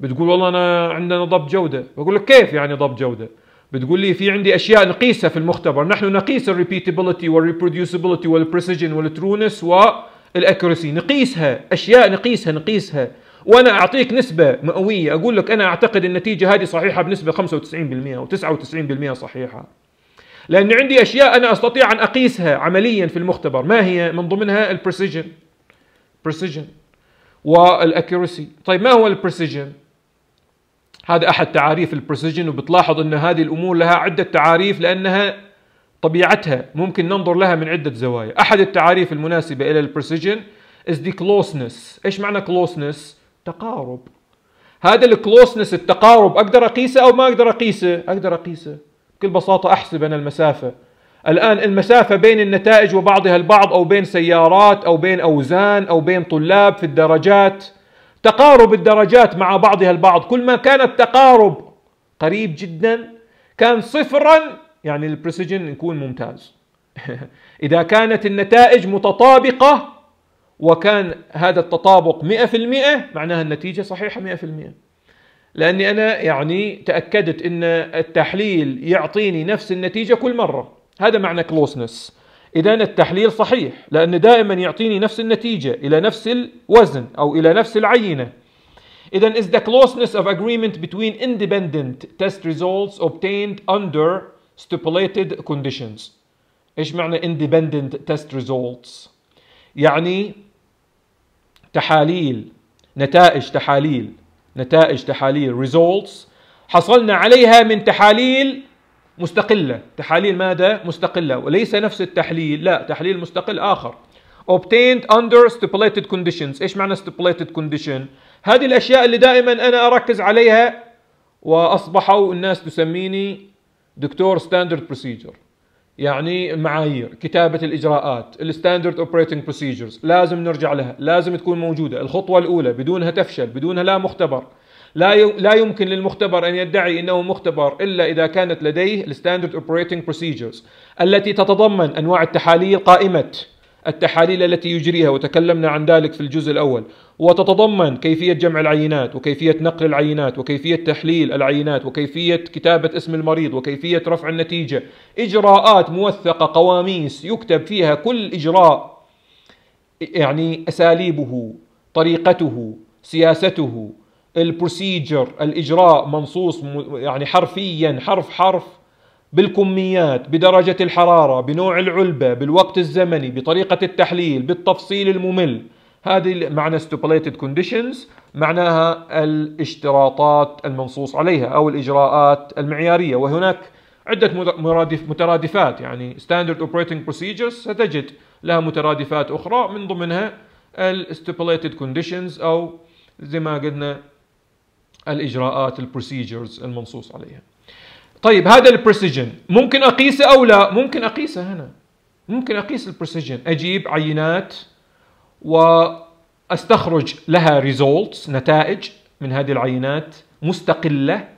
بتقول والله انا عندنا ضبط جوده بقول لك كيف يعني ضبط جوده بتقول لي في عندي اشياء نقيسها في المختبر نحن نقيس الريبيتابيلتي والريبروديوسابيلتي والبريسيجن والترونس والاكوريسي نقيسها اشياء نقيسها نقيسها وانا اعطيك نسبه مئويه اقول لك انا اعتقد النتيجه هذه صحيحه بنسبه 95% و99% صحيحه لأن عندي أشياء أنا أستطيع أن أقيسها عمليا في المختبر ما هي من ضمنها البريسيجن بريسيجن والاكيورسي طيب ما هو البريسيجن هذا احد تعاريف البريسيجن وبتلاحظ ان هذه الامور لها عده تعاريف لانها طبيعتها ممكن ننظر لها من عده زوايا احد التعاريف المناسبه الى البريسيجن is the closeness ايش معنى closeness تقارب هذا الكلوسنس التقارب اقدر اقيسه او ما اقدر اقيسه اقدر اقيسه بكل بساطة أحسب أنا المسافة الآن المسافة بين النتائج وبعضها البعض أو بين سيارات أو بين أوزان أو بين طلاب في الدرجات تقارب الدرجات مع بعضها البعض كل ما كان التقارب قريب جدا كان صفرا يعني البريسيجن يكون ممتاز إذا كانت النتائج متطابقة وكان هذا التطابق 100% معناها النتيجة صحيحة 100% لاني انا يعني تاكدت ان التحليل يعطيني نفس النتيجه كل مره هذا معنى كلوسنس اذا التحليل صحيح لان دائما يعطيني نفس النتيجه الى نفس الوزن او الى نفس العينه إذا is the closeness of agreement between independent test results obtained under stipulated conditions. إيش معنى independent test results؟ يعني تحاليل نتائج تحاليل نتائج تحاليل results حصلنا عليها من تحاليل مستقلة تحاليل ماذا؟ مستقلة وليس نفس التحليل لا تحليل مستقل آخر obtained under stipulated conditions ايش معنى stipulated condition؟ هذه الأشياء اللي دائما أنا أركز عليها وأصبحوا الناس تسميني دكتور ستاندرد بروسيجر يعني معايير كتابه الاجراءات الستاندرد اوبريتنج بروسيجرز لازم نرجع لها لازم تكون موجوده الخطوه الاولى بدونها تفشل بدونها لا مختبر لا لا يمكن للمختبر ان يدعي انه مختبر الا اذا كانت لديه الستاندرد اوبريتنج بروسيجرز التي تتضمن انواع التحاليل قائمه التحاليل التي يجريها وتكلمنا عن ذلك في الجزء الاول وتتضمن كيفيه جمع العينات وكيفيه نقل العينات وكيفيه تحليل العينات وكيفيه كتابه اسم المريض وكيفيه رفع النتيجه اجراءات موثقه قواميس يكتب فيها كل اجراء يعني اساليبه طريقته سياسته البروسيجر الاجراء منصوص يعني حرفيا حرف حرف بالكميات بدرجة الحرارة بنوع العلبة بالوقت الزمني بطريقة التحليل بالتفصيل الممل هذه معنى stipulated conditions معناها الاشتراطات المنصوص عليها أو الإجراءات المعيارية وهناك عدة مرادف مترادفات يعني standard operating procedures ستجد لها مترادفات أخرى من ضمنها stipulated conditions أو زي ما قلنا الإجراءات البروسيجرز المنصوص عليها طيب هذا البريسيجن ممكن اقيسه او لا ممكن اقيسه هنا ممكن اقيس البريسيجن اجيب عينات واستخرج لها ريزولتس نتائج من هذه العينات مستقله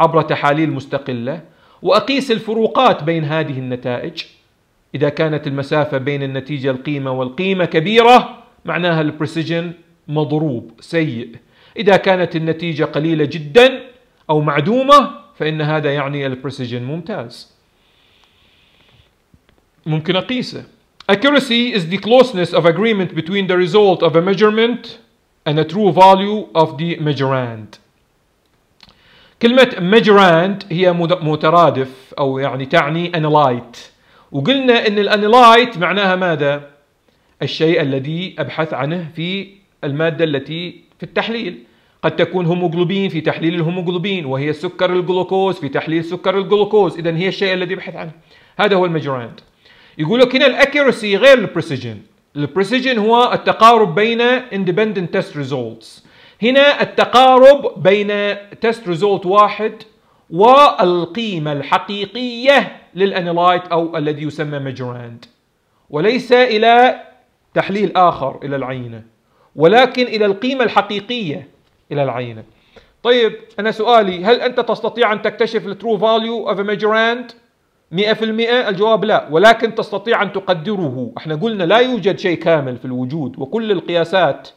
عبر تحاليل مستقله واقيس الفروقات بين هذه النتائج اذا كانت المسافه بين النتيجه القيمه والقيمه كبيره معناها البريسيجن مضروب سيء اذا كانت النتيجه قليله جدا او معدومه فإن هذا يعني البريسيجن ممتاز ممكن أقيسه Accuracy is the closeness of agreement between the result of a measurement and a true value of the measurand كلمة measurand هي مترادف أو يعني تعني analyte وقلنا أن الانلايت معناها ماذا؟ الشيء الذي أبحث عنه في المادة التي في التحليل قد تكون هيموجلوبين في تحليل الهيموجلوبين وهي سكر الجلوكوز في تحليل سكر الجلوكوز اذا هي الشيء الذي يبحث عنه هذا هو المجراند يقول لك هنا الاكيرسي غير البريسيجن البريسيجن هو التقارب بين اندبندنت تيست ريزولتس هنا التقارب بين تيست ريزولت واحد والقيمة الحقيقية للأنيلايت أو الذي يسمى مجراند وليس إلى تحليل آخر إلى العينة ولكن إلى القيمة الحقيقية الى العينه طيب انا سؤالي هل انت تستطيع ان تكتشف الترو فاليو اوف ميجراند 100% الجواب لا ولكن تستطيع ان تقدره احنا قلنا لا يوجد شيء كامل في الوجود وكل القياسات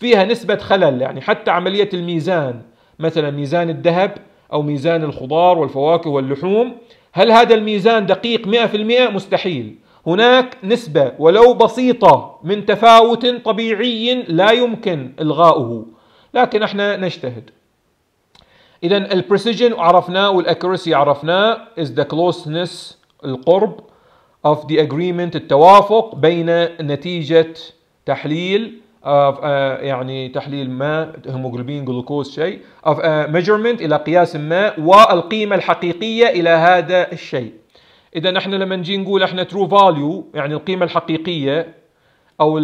فيها نسبة خلل يعني حتى عملية الميزان مثلا ميزان الذهب أو ميزان الخضار والفواكه واللحوم هل هذا الميزان دقيق 100% مستحيل هناك نسبة ولو بسيطة من تفاوت طبيعي لا يمكن إلغاؤه لكن احنا نجتهد اذا البريسيجن عرفناه accuracy عرفناه is the closeness القرب of the agreement التوافق بين نتيجه تحليل of uh, يعني تحليل ما هيموجلوبين جلوكوز شيء of a آه، measurement الى قياس ما والقيمه الحقيقيه الى هذا الشيء اذا احنا لما نجي نقول احنا ترو فاليو يعني القيمه الحقيقيه او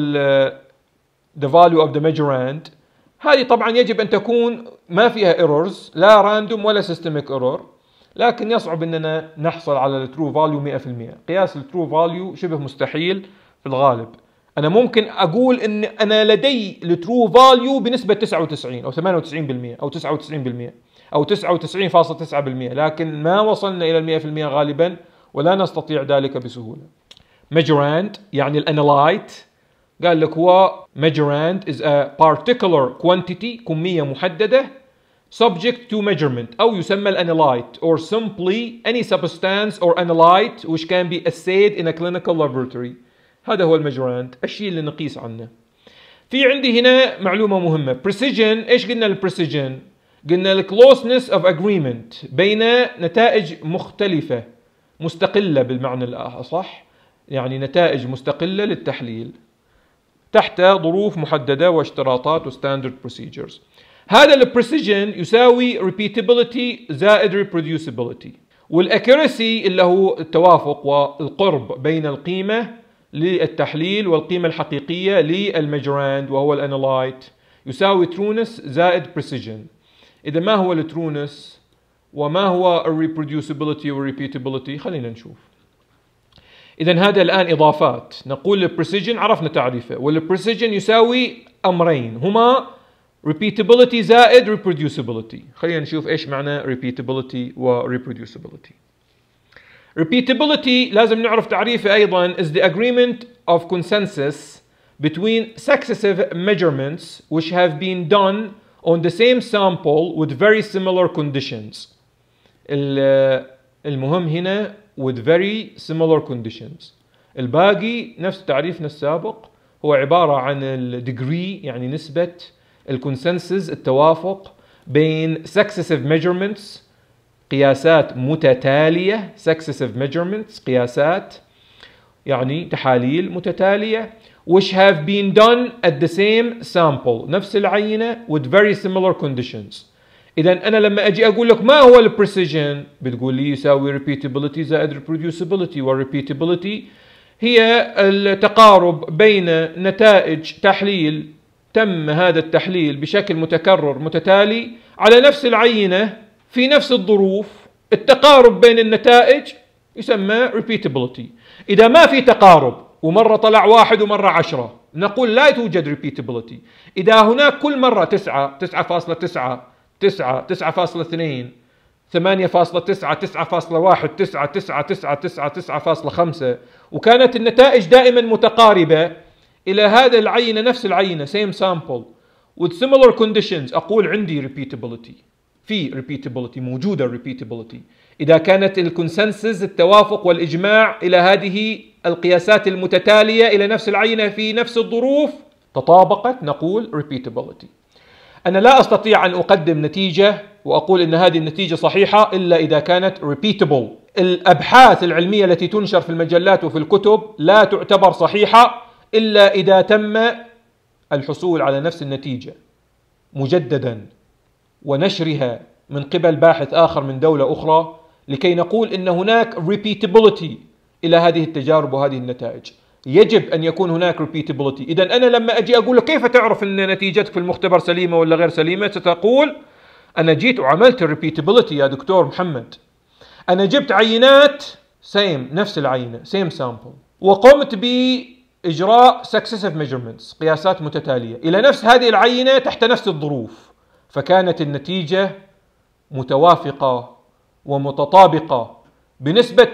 ذا فاليو اوف ذا measurement هذه طبعا يجب ان تكون ما فيها ايرورز لا راندوم ولا سيستميك ايرور لكن يصعب اننا نحصل على الترو فاليو 100% قياس الترو فاليو شبه مستحيل في الغالب انا ممكن اقول ان انا لدي الترو فاليو بنسبه 99 او 98% او 99% او 99.9% لكن ما وصلنا الى 100% غالبا ولا نستطيع ذلك بسهوله ميجراند يعني الانالايت قال لك هو measurand is a particular quantity كمية محددة subject to measurement أو يسمى analyte or simply any substance or analyte which can be assayed in a clinical laboratory هذا هو المجراند الشيء اللي نقيس عنه في عندي هنا معلومة مهمة precision ايش قلنا البريسيجن قلنا closeness of agreement بين نتائج مختلفة مستقلة بالمعنى الآخر صح يعني نتائج مستقلة للتحليل تحت ظروف محددة واشتراطات وستاندرد بروسيجرز هذا البريسيجن يساوي ريبيتابلتي زائد reproducibility والاكيرسي اللي هو التوافق والقرب بين القيمة للتحليل والقيمة الحقيقية للمجراند وهو الانالايت يساوي ترونس زائد بريسيجن إذا ما هو الترونس وما هو الريبروديوسيبيليتي والريبيتابلتي خلينا نشوف اذا هذا الان اضافات نقول البريسيجن عرفنا تعريفه والبريسيجن يساوي امرين هما repeatability زائد reproducibility خلينا نشوف ايش معنى repeatability و reproducibility repeatability لازم نعرف تعريفه ايضا is the agreement of consensus between successive measurements which have been done on the same sample with very similar conditions المهم هنا with very similar conditions الباقي نفس تعريفنا السابق هو عبارة عن الديجري يعني نسبة الكونسنسس التوافق بين successive measurements قياسات متتالية successive measurements قياسات يعني تحاليل متتالية which have been done at the same sample نفس العينة with very similar conditions اذا انا لما اجي اقول لك ما هو البريسيجن بتقول لي يساوي repeatability زائد reproducibility والريبيتابيلتي هي التقارب بين نتائج تحليل تم هذا التحليل بشكل متكرر متتالي على نفس العينه في نفس الظروف التقارب بين النتائج يسمى repeatability إذا ما في تقارب ومرة طلع واحد ومرة عشرة نقول لا توجد repeatability إذا هناك كل مرة تسعة تسعة فاصلة تسعة 9 9.2 8.9 9.1 9 9 9 9 9.5 وكانت النتائج دائما متقاربة إلى هذا العينة نفس العينة same sample with similar conditions أقول عندي repeatability في repeatability موجودة repeatability إذا كانت الكونسنسس التوافق والإجماع إلى هذه القياسات المتتالية إلى نفس العينة في نفس الظروف تطابقت نقول repeatability أنا لا أستطيع أن أقدم نتيجة وأقول أن هذه النتيجة صحيحة إلا إذا كانت repeatable الأبحاث العلمية التي تنشر في المجلات وفي الكتب لا تعتبر صحيحة إلا إذا تم الحصول على نفس النتيجة مجددا ونشرها من قبل باحث آخر من دولة أخرى لكي نقول أن هناك repeatability إلى هذه التجارب وهذه النتائج يجب ان يكون هناك ريبيتابيلتي اذا انا لما اجي اقول له كيف تعرف ان نتيجتك في المختبر سليمه ولا غير سليمه ستقول انا جيت وعملت الريبيتابيلتي يا دكتور محمد انا جبت عينات سيم نفس العينه سيم سامبل وقمت باجراء سكسسيف ميجرمنتس قياسات متتاليه الى نفس هذه العينه تحت نفس الظروف فكانت النتيجه متوافقه ومتطابقه بنسبة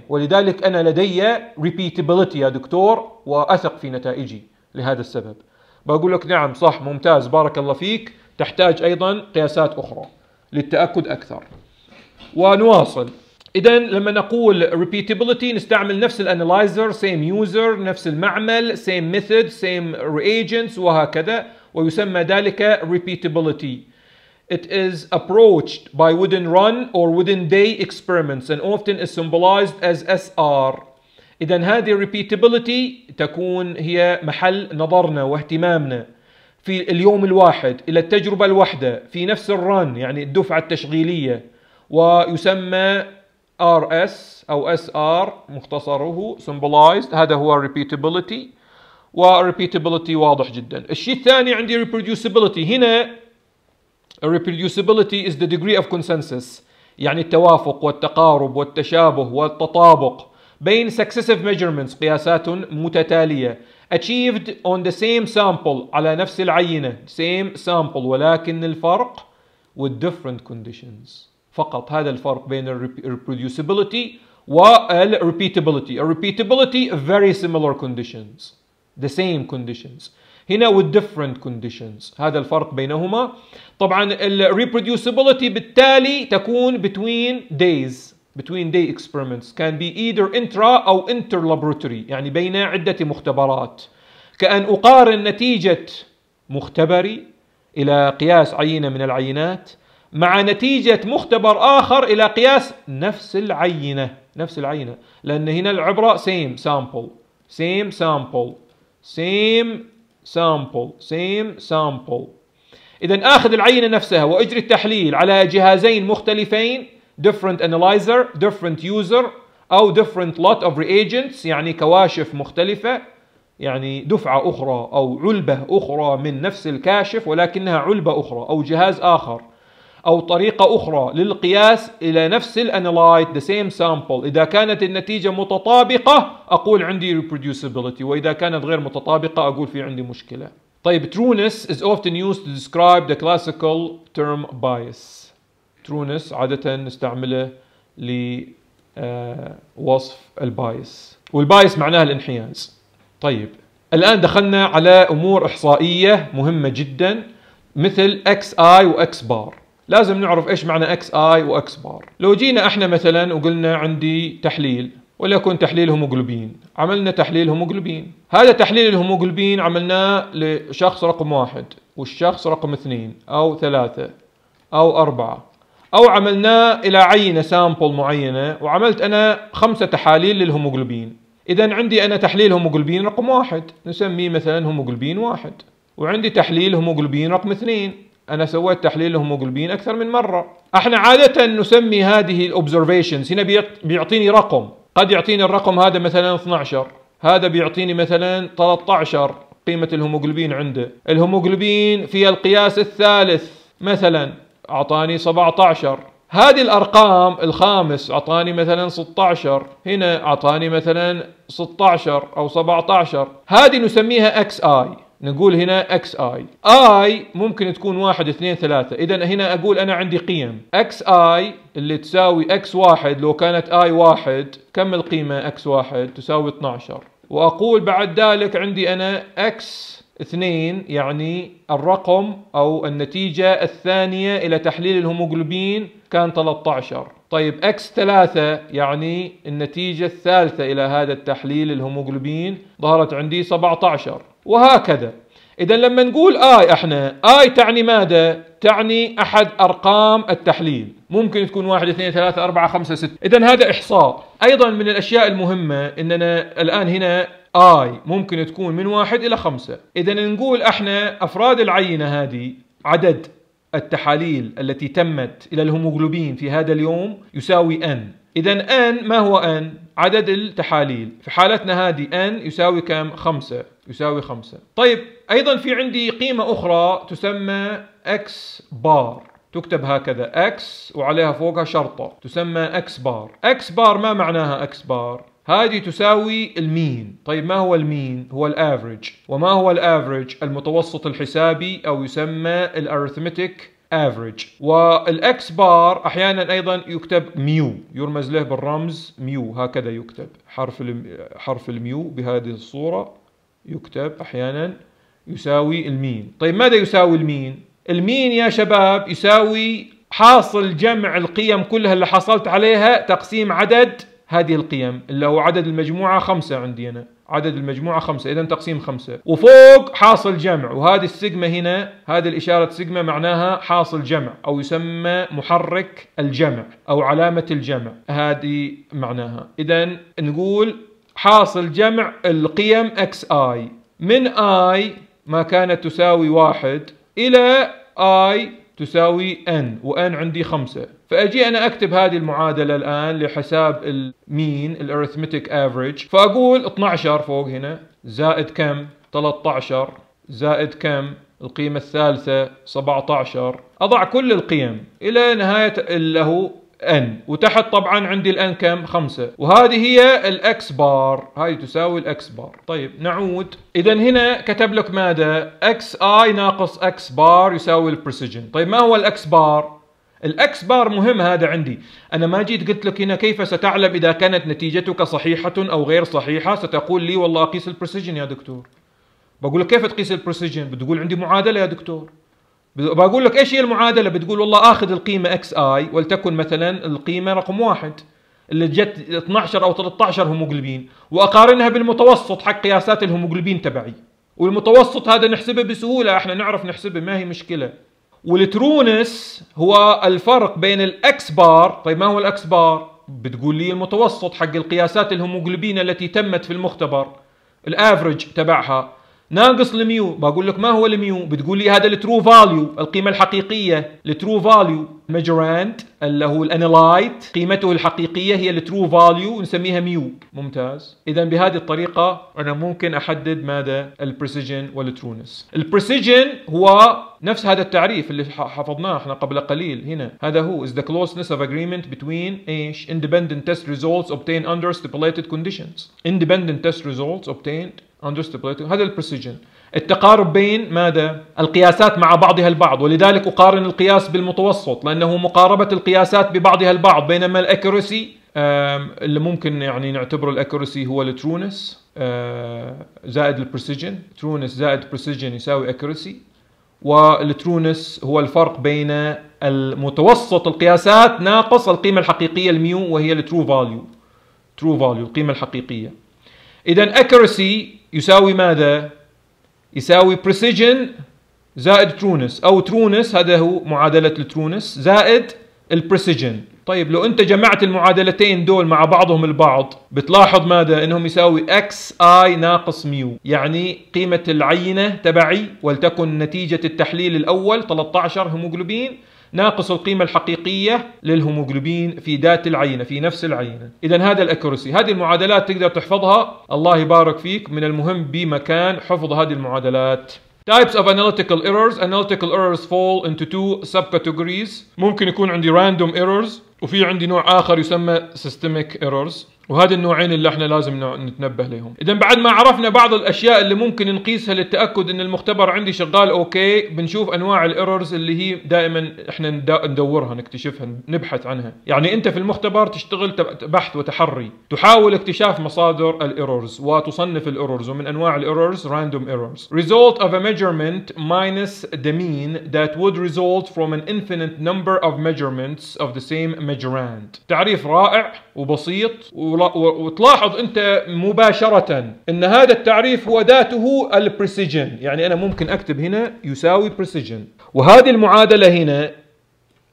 99% ولذلك أنا لدي repeatability يا دكتور وأثق في نتائجي لهذا السبب بقول لك نعم صح ممتاز بارك الله فيك تحتاج أيضا قياسات أخرى للتأكد أكثر ونواصل إذا لما نقول repeatability نستعمل نفس الانلايزر same user نفس المعمل same method same reagents وهكذا ويسمى ذلك repeatability it is approached by wooden run or wooden day experiments and often is symbolized as SR إذا هذه repeatability تكون هي محل نظرنا واهتمامنا في اليوم الواحد إلى التجربة الواحدة في نفس الرن يعني الدفعة التشغيلية ويسمى RS أو SR مختصره symbolized هذا هو repeatability و repeatability واضح جدا الشيء الثاني عندي reproducibility هنا A Reproducibility is the degree of consensus يعني التوافق والتقارب والتشابه والتطابق بين successive measurements قياسات متتالية achieved on the same sample على نفس العينة same sample ولكن الفرق with different conditions فقط هذا الفرق بين ال reproducibility وال repeatability ال repeatability very similar conditions the same conditions هنا with different conditions هذا الفرق بينهما طبعا ال reproducibility بالتالي تكون between days between day experiments can be either intra أو laboratory يعني بين عدة مختبرات كأن أقارن نتيجة مختبري إلى قياس عينة من العينات مع نتيجة مختبر آخر إلى قياس نفس العينة نفس العينة لأن هنا العبرة same sample same sample same سامبل سيم سامبل إذا آخذ العينة نفسها وأجري التحليل على جهازين مختلفين different analyzer different user أو different lot of reagents يعني كواشف مختلفة يعني دفعة أخرى أو علبة أخرى من نفس الكاشف ولكنها علبة أخرى أو جهاز آخر أو طريقة أخرى للقياس إلى نفس الأنالايت the same sample إذا كانت النتيجة متطابقة أقول عندي reproducibility وإذا كانت غير متطابقة أقول في عندي مشكلة طيب trueness is often used to describe the classical term bias trueness عادة نستعمله لوصف آه، البايس والبايس معناها الانحياز طيب الآن دخلنا على أمور إحصائية مهمة جدا مثل XI و X bar لازم نعرف ايش معنى اكس اي واكس بار لو جينا احنا مثلا وقلنا عندي تحليل وليكن تحليل هيموجلوبين عملنا تحليل هيموجلوبين هذا تحليل الهيموجلوبين عملناه لشخص رقم واحد والشخص رقم اثنين او ثلاثة او اربعة او عملناه الى عينة سامبل معينة وعملت انا خمسة تحاليل للهيموجلوبين اذا عندي انا تحليل هيموجلوبين رقم واحد نسميه مثلا هيموجلوبين واحد وعندي تحليل هيموجلوبين رقم اثنين انا سويت تحليل الهيموجلوبين اكثر من مره احنا عاده نسمي هذه الاوبزرفيشنز هنا بيعطيني رقم قد يعطيني الرقم هذا مثلا 12 هذا بيعطيني مثلا 13 قيمه الهيموجلوبين عنده الهيموجلوبين في القياس الثالث مثلا اعطاني 17 هذه الارقام الخامس اعطاني مثلا 16 هنا اعطاني مثلا 16 او 17 هذه نسميها اكس اي نقول هنا اكس اي اي ممكن تكون واحد اثنين ثلاثة اذا هنا اقول انا عندي قيم اكس اي اللي تساوي اكس واحد لو كانت اي واحد كم القيمة اكس واحد تساوي 12 واقول بعد ذلك عندي انا اكس اثنين يعني الرقم او النتيجة الثانية الى تحليل الهيموجلوبين كان 13 طيب اكس ثلاثة يعني النتيجة الثالثة الى هذا التحليل الهيموجلوبين ظهرت عندي 17 وهكذا إذا لما نقول آي احنا آي تعني ماذا؟ تعني أحد أرقام التحليل ممكن تكون واحد اثنين ثلاثة أربعة خمسة ستة إذا هذا إحصاء أيضا من الأشياء المهمة أننا الآن هنا آي ممكن تكون من واحد إلى خمسة إذا نقول احنا أفراد العينة هذه عدد التحاليل التي تمت إلى الهيموغلوبين في هذا اليوم يساوي N إذا N ما هو N؟ عدد التحاليل في حالتنا هذه N يساوي كم؟ خمسة يساوي 5 طيب أيضا في عندي قيمة أخرى تسمى اكس بار تكتب هكذا اكس وعليها فوقها شرطة تسمى اكس بار اكس بار ما معناها اكس بار هذه تساوي المين طيب ما هو المين هو الافريج وما هو الافريج المتوسط الحسابي او يسمى الارثمتيك افريج والاكس بار احيانا ايضا يكتب ميو يرمز له بالرمز ميو هكذا يكتب حرف حرف الميو بهذه الصوره يكتب أحيانا يساوي المين طيب ماذا يساوي المين؟ المين يا شباب يساوي حاصل جمع القيم كلها اللي حصلت عليها تقسيم عدد هذه القيم اللي هو عدد المجموعة خمسة عندي أنا عدد المجموعة خمسة إذا تقسيم خمسة وفوق حاصل جمع وهذه السيجما هنا هذه الإشارة سيجما معناها حاصل جمع أو يسمى محرك الجمع أو علامة الجمع هذه معناها إذا نقول حاصل جمع القيم اكس اي من اي ما كانت تساوي واحد الى اي تساوي ان وان عندي خمسة فاجي انا اكتب هذه المعادله الان لحساب المين الاريثمتيك افريج فاقول 12 فوق هنا زائد كم 13 زائد كم القيمة الثالثة 17 أضع كل القيم إلى نهاية اللي هو ان وتحت طبعا عندي الان كم خمسة وهذه هي الاكس بار هاي تساوي الاكس بار طيب نعود اذا هنا كتب لك ماذا اكس اي ناقص اكس بار يساوي البريسيجن طيب ما هو الاكس بار الاكس بار مهم هذا عندي انا ما جيت قلت لك هنا كيف ستعلم اذا كانت نتيجتك صحيحه او غير صحيحه ستقول لي والله اقيس البريسيجن يا دكتور بقول لك كيف تقيس البريسيجن بتقول عندي معادله يا دكتور بقول لك ايش هي المعادله بتقول والله اخذ القيمه اكس اي ولتكن مثلا القيمه رقم واحد اللي جت 12 او 13 هيموجلوبين واقارنها بالمتوسط حق قياسات الهيموجلوبين تبعي والمتوسط هذا نحسبه بسهوله احنا نعرف نحسبه ما هي مشكله والترونس هو الفرق بين الاكس بار طيب ما هو الاكس بار بتقول لي المتوسط حق القياسات الهيموجلوبين التي تمت في المختبر الافرج تبعها ناقص الميو بقول لك ما هو الميو بتقول لي هذا الترو فاليو القيمه الحقيقيه الترو فاليو ميجرانت اللي هو الانلايت قيمته الحقيقيه هي الترو فاليو ونسميها ميو ممتاز اذا بهذه الطريقه انا ممكن احدد ماذا البريسيجن والترونس البريسيجن هو نفس هذا التعريف اللي حفظناه احنا قبل قليل هنا هذا هو is the closeness of agreement between ايش independent test results obtained under stipulated conditions independent test results obtained under stipulated هذا البريسيجن التقارب بين ماذا؟ القياسات مع بعضها البعض ولذلك أقارن القياس بالمتوسط لأنه مقاربة القياسات ببعضها البعض بينما الأكيرسي اللي ممكن يعني نعتبره الأكيرسي هو الترونس زائد البريسيجن ترونس زائد بريسيجن يساوي أكيرسي والترونس هو الفرق بين المتوسط القياسات ناقص القيمة الحقيقية الميو وهي الترو فاليو ترو فاليو القيمة الحقيقية إذا accuracy يساوي ماذا؟ يساوي بريسيجن زائد ترونس او ترونس هذا هو معادله الترونس زائد البريسيجن طيب لو انت جمعت المعادلتين دول مع بعضهم البعض بتلاحظ ماذا انهم يساوي اكس اي ناقص ميو يعني قيمة العينة تبعي ولتكن نتيجة التحليل الاول 13 هيموجلوبين ناقص القيمة الحقيقية للهيموجلوبين في ذات العينة في نفس العينة إذا هذا الأكورسي هذه المعادلات تقدر تحفظها الله يبارك فيك من المهم بمكان حفظ هذه المعادلات Types of analytical errors Analytical errors fall into two subcategories ممكن يكون عندي random errors وفي عندي نوع آخر يسمى systemic errors وهذا النوعين اللي احنا لازم نتنبه لهم اذا بعد ما عرفنا بعض الاشياء اللي ممكن نقيسها للتاكد ان المختبر عندي شغال اوكي بنشوف انواع الايرورز اللي هي دائما احنا ندورها نكتشفها نبحث عنها يعني انت في المختبر تشتغل بحث وتحري تحاول اكتشاف مصادر الايرورز وتصنف الايرورز ومن انواع الايرورز راندوم ايرورز result of a measurement minus the mean that would result from an infinite number of measurements of the same measurand تعريف رائع وبسيط و وتلاحظ انت مباشره ان هذا التعريف هو ذاته البريسيجن يعني انا ممكن اكتب هنا يساوي بريسيجن وهذه المعادله هنا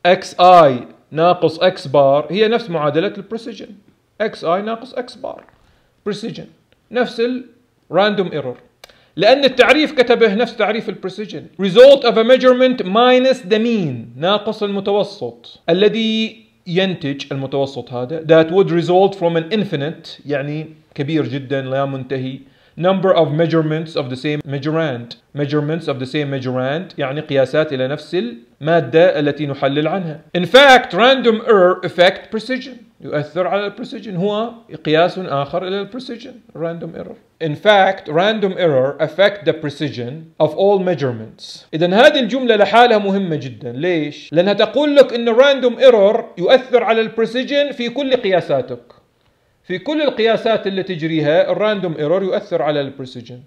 اكس اي ناقص اكس بار هي نفس معادله البريسيجن اكس اي ناقص اكس بار بريسيجن نفس الراندوم ايرور لأن التعريف كتبه نفس تعريف البريسيجن ريزولت اوف ا ميجرمنت ماينس ذا مين ناقص المتوسط الذي ينتج المتوسط هذا that would result from an infinite يعني كبير جدا لا منتهي number of measurements of the same measurand measurements of the same measurand يعني قياسات إلى نفس المادة التي نحلل عنها in fact random error affect precision يؤثر على البريسيجن هو قياس آخر إلى البريسيجن random error in fact random error affect the precision of all measurements إذا هذه الجملة لحالها مهمة جدا ليش؟ لأنها تقول لك أن random error يؤثر على البريسيجن في كل قياساتك في كل القياسات التي تجريها الراندوم ايرور يؤثر على البريسيجن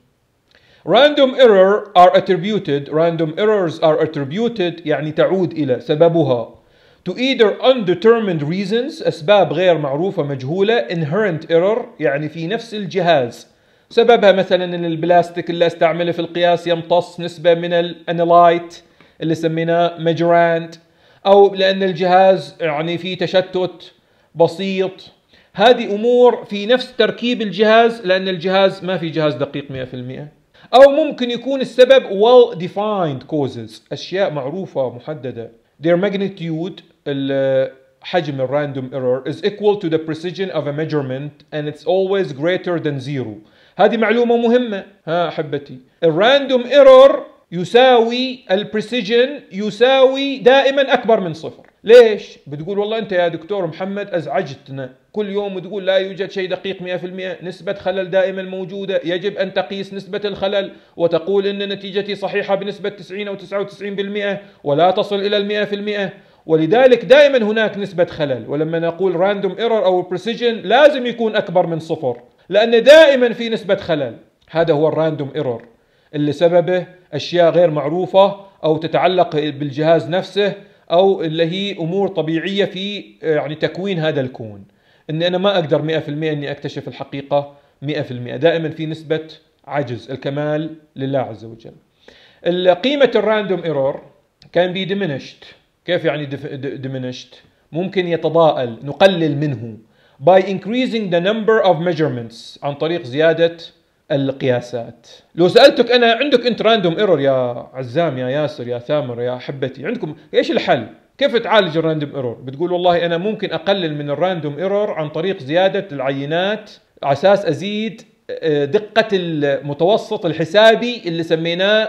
Random error are attributed random errors are attributed يعني تعود إلى سببها to either undetermined reasons أسباب غير معروفة مجهولة inherent error يعني في نفس الجهاز سببها مثلا ان البلاستيك اللي استعمله في القياس يمتص نسبة من الأنيلايت اللي سميناه ميجرانت او لان الجهاز يعني في تشتت بسيط هذه أمور في نفس تركيب الجهاز لأن الجهاز ما في جهاز دقيق 100% أو ممكن يكون السبب well defined causes أشياء معروفة محددة their magnitude حجم الراندوم ايرور is equal to the precision of a measurement and it's always greater than zero هذه معلومة مهمة ها أحبتي الراندوم ايرور يساوي البريسيجن يساوي دائما أكبر من صفر ليش؟ بتقول والله انت يا دكتور محمد ازعجتنا كل يوم تقول لا يوجد شيء دقيق 100% نسبة خلل دائما موجودة يجب أن تقيس نسبة الخلل وتقول أن نتيجتي صحيحة بنسبة 90 أو 99% ولا تصل إلى المئة 100% ولذلك دائما هناك نسبة خلل ولما نقول راندوم ايرور أو بريسيجن لازم يكون أكبر من صفر لأن دائما في نسبة خلل هذا هو الراندوم ايرور اللي سببه أشياء غير معروفة أو تتعلق بالجهاز نفسه او اللي هي امور طبيعيه في آه، يعني تكوين هذا الكون اني انا ما اقدر 100% اني اكتشف الحقيقه 100% دائما في نسبه عجز الكمال لله عز وجل قيمه الراندوم ايرور كان بي ديمينشت كيف يعني ديمينشت ممكن يتضاءل نقلل منه by increasing the number of measurements عن طريق زياده القياسات لو سالتك انا عندك انت راندوم ايرور يا عزام يا ياسر يا ثامر يا حبتي عندكم ايش الحل كيف تعالج الراندوم ايرور بتقول والله انا ممكن اقلل من الراندوم ايرور عن طريق زياده العينات على اساس ازيد آه، دقه المتوسط الحسابي اللي سميناه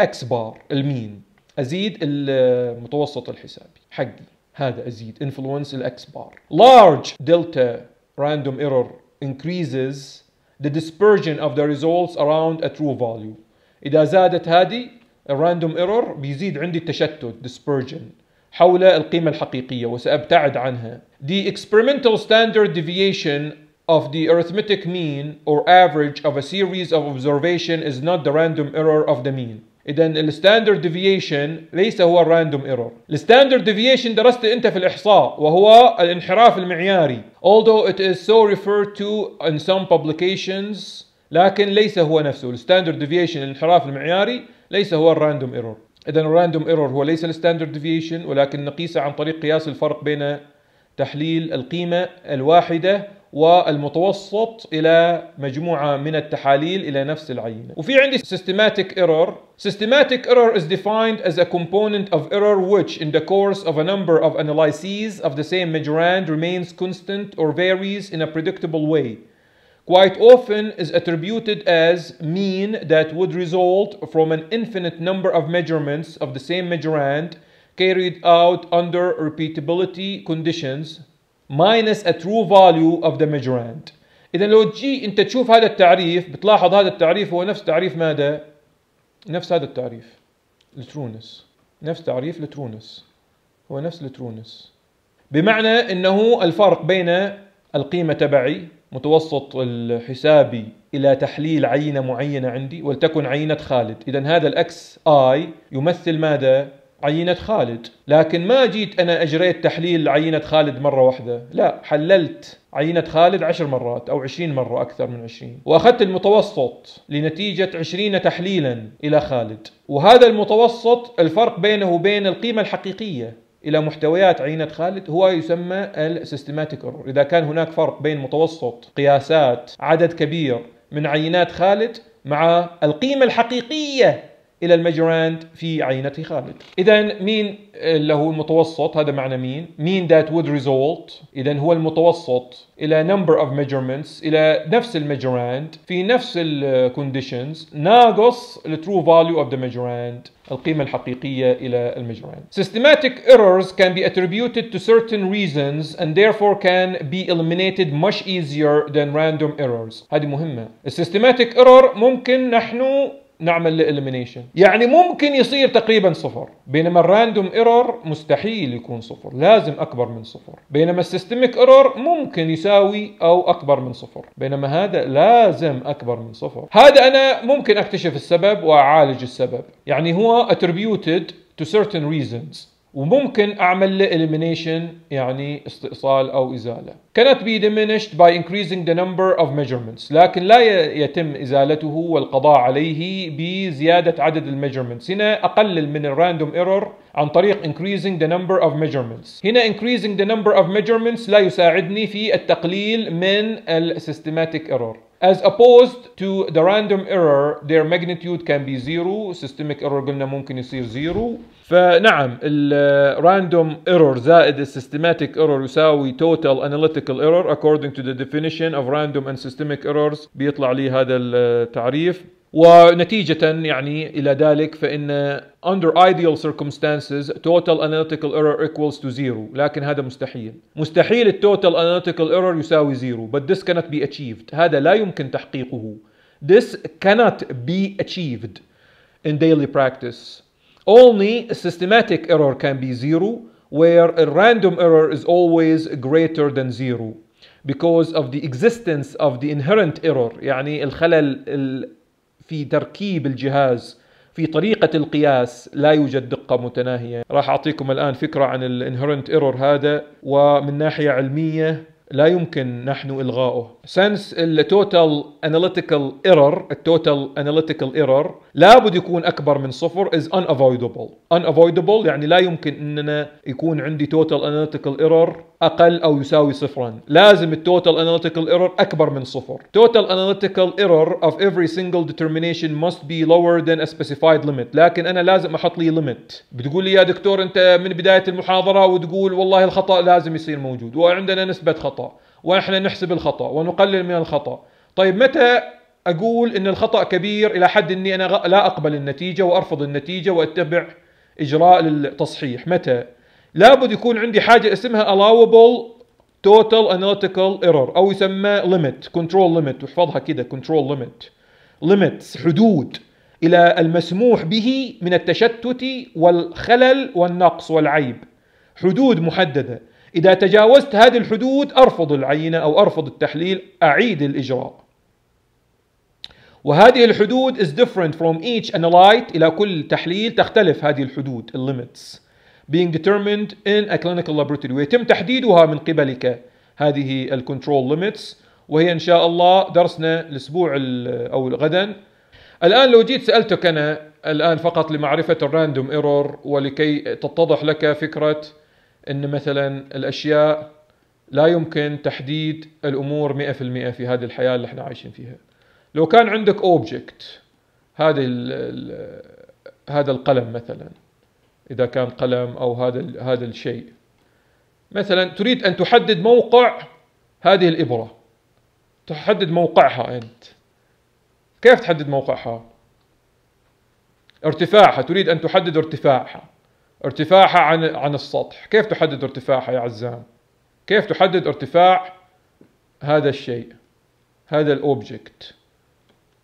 اكس بار المين ازيد المتوسط الحسابي حقي هذا ازيد انفلونس الاكس بار لارج دلتا راندوم ايرور increases the dispersion of the results around a true value إذا زادت هذه a random error بيزيد عندي التشتت dispersion حول القيمة الحقيقية وسأبتعد عنها The experimental standard deviation of the arithmetic mean or average of a series of observation is not the random error of the mean اذا الستاندرد ديفيشن ليس هو الراندوم ايرور الستاندرد ديفيشن درسته انت في الاحصاء وهو الانحراف المعياري although it is so referred to in some publications لكن ليس هو نفسه الستاندرد ديفيشن الانحراف المعياري ليس هو الراندوم ايرور اذا الراندوم ايرور هو ليس الستاندرد ديفيشن ولكن نقيسه عن طريق قياس الفرق بين تحليل القيمه الواحده والمتوسط الى مجموعه من التحاليل الى نفس العينه وفي عندي systematic error systematic error is defined as a component of error which in the course of a number of analyses of the same measurand remains constant or varies in a predictable way quite often is attributed as mean that would result from an infinite number of measurements of the same measurand carried out under repeatability conditions minus a true value of the measurand اذا لو تجي انت تشوف هذا التعريف بتلاحظ هذا التعريف هو نفس تعريف ماذا نفس هذا التعريف الترونس نفس تعريف الترونس هو نفس الترونس بمعنى انه الفرق بين القيمه تبعي متوسط الحسابي الى تحليل عينه معينه عندي ولتكن عينه خالد اذا هذا الاكس اي يمثل ماذا عينة خالد لكن ما جيت أنا أجريت تحليل عينة خالد مرة واحدة لا حللت عينة خالد عشر مرات أو عشرين مرة أكثر من عشرين وأخذت المتوسط لنتيجة عشرين تحليلا إلى خالد وهذا المتوسط الفرق بينه وبين القيمة الحقيقية إلى محتويات عينة خالد هو يسمى السيستماتيك إذا كان هناك فرق بين متوسط قياسات عدد كبير من عينات خالد مع القيمة الحقيقية الى المجراند في عينه خالد اذا مين اللي هو المتوسط هذا معنى مين مين ذات وود ريزولت اذا هو المتوسط الى نمبر اوف ميجرمنتس الى نفس المجراند في نفس الكونديشنز ناقص الترو فاليو اوف ذا ميجراند القيمة الحقيقية إلى المجران. سيستماتيك ايرورز كان بي اتريبيوتد تو سيرتن ريزنز اند ذيرفور كان بي eliminated much easier than random errors. هذه مهمة. السيستماتيك ايرور ممكن نحن نعمل الاليمينيشن يعني ممكن يصير تقريبا صفر بينما الراندوم ايرور مستحيل يكون صفر لازم اكبر من صفر بينما السيستميك ايرور ممكن يساوي او اكبر من صفر بينما هذا لازم اكبر من صفر هذا انا ممكن اكتشف السبب واعالج السبب يعني هو attributed to certain reasons وممكن اعمل له elimination يعني استئصال او ازاله. cannot be diminished by increasing the number of measurements لكن لا يتم ازالته والقضاء عليه بزياده عدد الميجرمنتس، هنا اقلل من الراندوم ايرور عن طريق increasing the number of measurements. هنا increasing the number of measurements لا يساعدني في التقليل من السيستماتيك ايرور. As opposed to the random error, their magnitude can be zero, systemic error قلنا ممكن يصير zero. فنعم الراندوم ايرور زائد السيستماتيك ايرور يساوي توتال اناليتيكال ايرور according to the definition of random and systemic errors بيطلع لي هذا التعريف ونتيجة يعني إلى ذلك فإن under ideal circumstances total analytical error equals to zero لكن هذا مستحيل مستحيل التوتال analytical error يساوي زيرو but this cannot be achieved هذا لا يمكن تحقيقه this cannot be achieved in daily practice Only a systematic error can be zero, where a random error is always greater than zero because of the existence of the inherent error يعني الخلل في تركيب الجهاز في طريقة القياس لا يوجد دقة متناهية راح أعطيكم الآن فكرة عن الانهرنت ايرور هذا ومن ناحية علمية لا يمكن نحن الغائه سنس التوتال اناليتيكال ايرور التوتال اناليتيكال ايرور لابد يكون اكبر من صفر از unavoidable unavoidable يعني لا يمكن اننا يكون عندي توتال اناليتيكال ايرور اقل او يساوي صفرا لازم التوتال اناليتيكال ايرور اكبر من صفر توتال اناليتيكال ايرور اوف افري سنجل ديترمينيشن موست بي لوور ذان ا سبيسيفايد ليميت لكن انا لازم احط لي ليميت بتقول لي يا دكتور انت من بدايه المحاضره وتقول والله الخطا لازم يصير موجود وعندنا نسبه خطا واحنا نحسب الخطا ونقلل من الخطا طيب متى اقول ان الخطا كبير الى حد اني انا لا اقبل النتيجه وارفض النتيجه واتبع اجراء للتصحيح متى لابد يكون عندي حاجه اسمها allowable total analytical error او يسمى limit control limit واحفظها كده control limit limits حدود الى المسموح به من التشتت والخلل والنقص والعيب حدود محدده اذا تجاوزت هذه الحدود ارفض العينه او ارفض التحليل اعيد الاجراء وهذه الحدود is different from each analyte إلى كل تحليل تختلف هذه الحدود limits being determined in a clinical laboratory ويتم تحديدها من قبلك هذه الكنترول ليميتس وهي ان شاء الله درسنا الاسبوع او غدا الان لو جيت سالتك انا الان فقط لمعرفه الراندوم ايرور ولكي تتضح لك فكره ان مثلا الاشياء لا يمكن تحديد الامور 100% في هذه الحياه اللي احنا عايشين فيها لو كان عندك اوبجكت هذا هذا القلم مثلا اذا كان قلم او هذا هذا الشيء مثلا تريد ان تحدد موقع هذه الابره تحدد موقعها انت كيف تحدد موقعها ارتفاعها تريد ان تحدد ارتفاعها ارتفاعها عن عن السطح كيف تحدد ارتفاعها يا عزام كيف تحدد ارتفاع هذا الشيء هذا الاوبجكت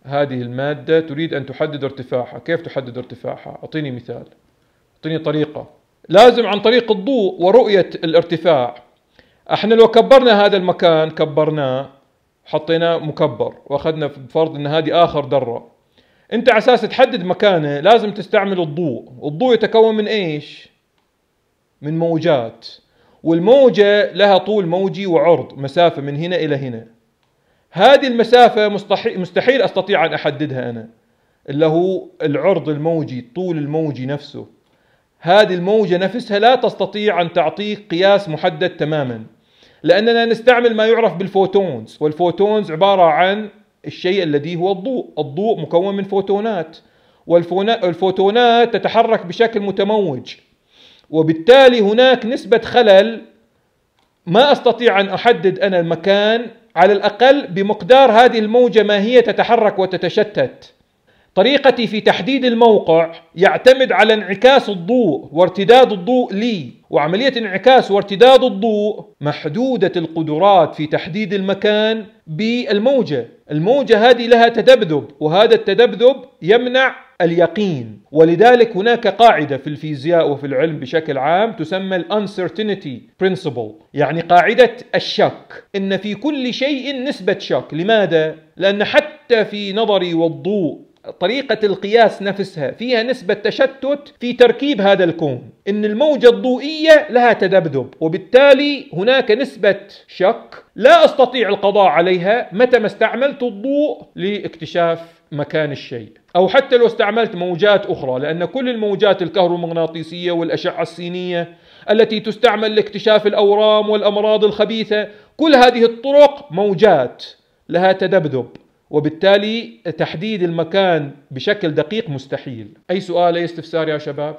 هذه الماده تريد ان تحدد ارتفاعها كيف تحدد ارتفاعها اعطيني مثال تعطيني طريقه لازم عن طريق الضوء ورؤيه الارتفاع احنا لو كبرنا هذا المكان كبرناه حطيناه مكبر واخذنا بفرض ان هذه اخر ذره انت على اساس تحدد مكانه لازم تستعمل الضوء الضوء يتكون من ايش من موجات والموجه لها طول موجي وعرض مسافه من هنا الى هنا هذه المسافه مستحيل مستحيل استطيع ان احددها انا اللي هو العرض الموجي الطول الموجي نفسه هذه الموجة نفسها لا تستطيع أن تعطيك قياس محدد تماما لأننا نستعمل ما يعرف بالفوتونز والفوتونز عبارة عن الشيء الذي هو الضوء الضوء مكون من فوتونات والفوتونات تتحرك بشكل متموج وبالتالي هناك نسبة خلل ما استطيع ان احدد انا المكان على الاقل بمقدار هذه الموجه ما هي تتحرك وتتشتت طريقتي في تحديد الموقع يعتمد على انعكاس الضوء وارتداد الضوء لي وعملية انعكاس وارتداد الضوء محدودة القدرات في تحديد المكان بالموجة الموجة هذه لها تذبذب وهذا التذبذب يمنع اليقين ولذلك هناك قاعدة في الفيزياء وفي العلم بشكل عام تسمى uncertainty principle يعني قاعدة الشك إن في كل شيء نسبة شك لماذا؟ لأن حتى في نظري والضوء طريقة القياس نفسها فيها نسبة تشتت في تركيب هذا الكون إن الموجة الضوئية لها تذبذب وبالتالي هناك نسبة شك لا أستطيع القضاء عليها متى ما استعملت الضوء لاكتشاف مكان الشيء أو حتى لو استعملت موجات أخرى لأن كل الموجات الكهرومغناطيسية والأشعة السينية التي تستعمل لاكتشاف الأورام والأمراض الخبيثة كل هذه الطرق موجات لها تذبذب وبالتالي تحديد المكان بشكل دقيق مستحيل أي سؤال أي استفسار يا شباب؟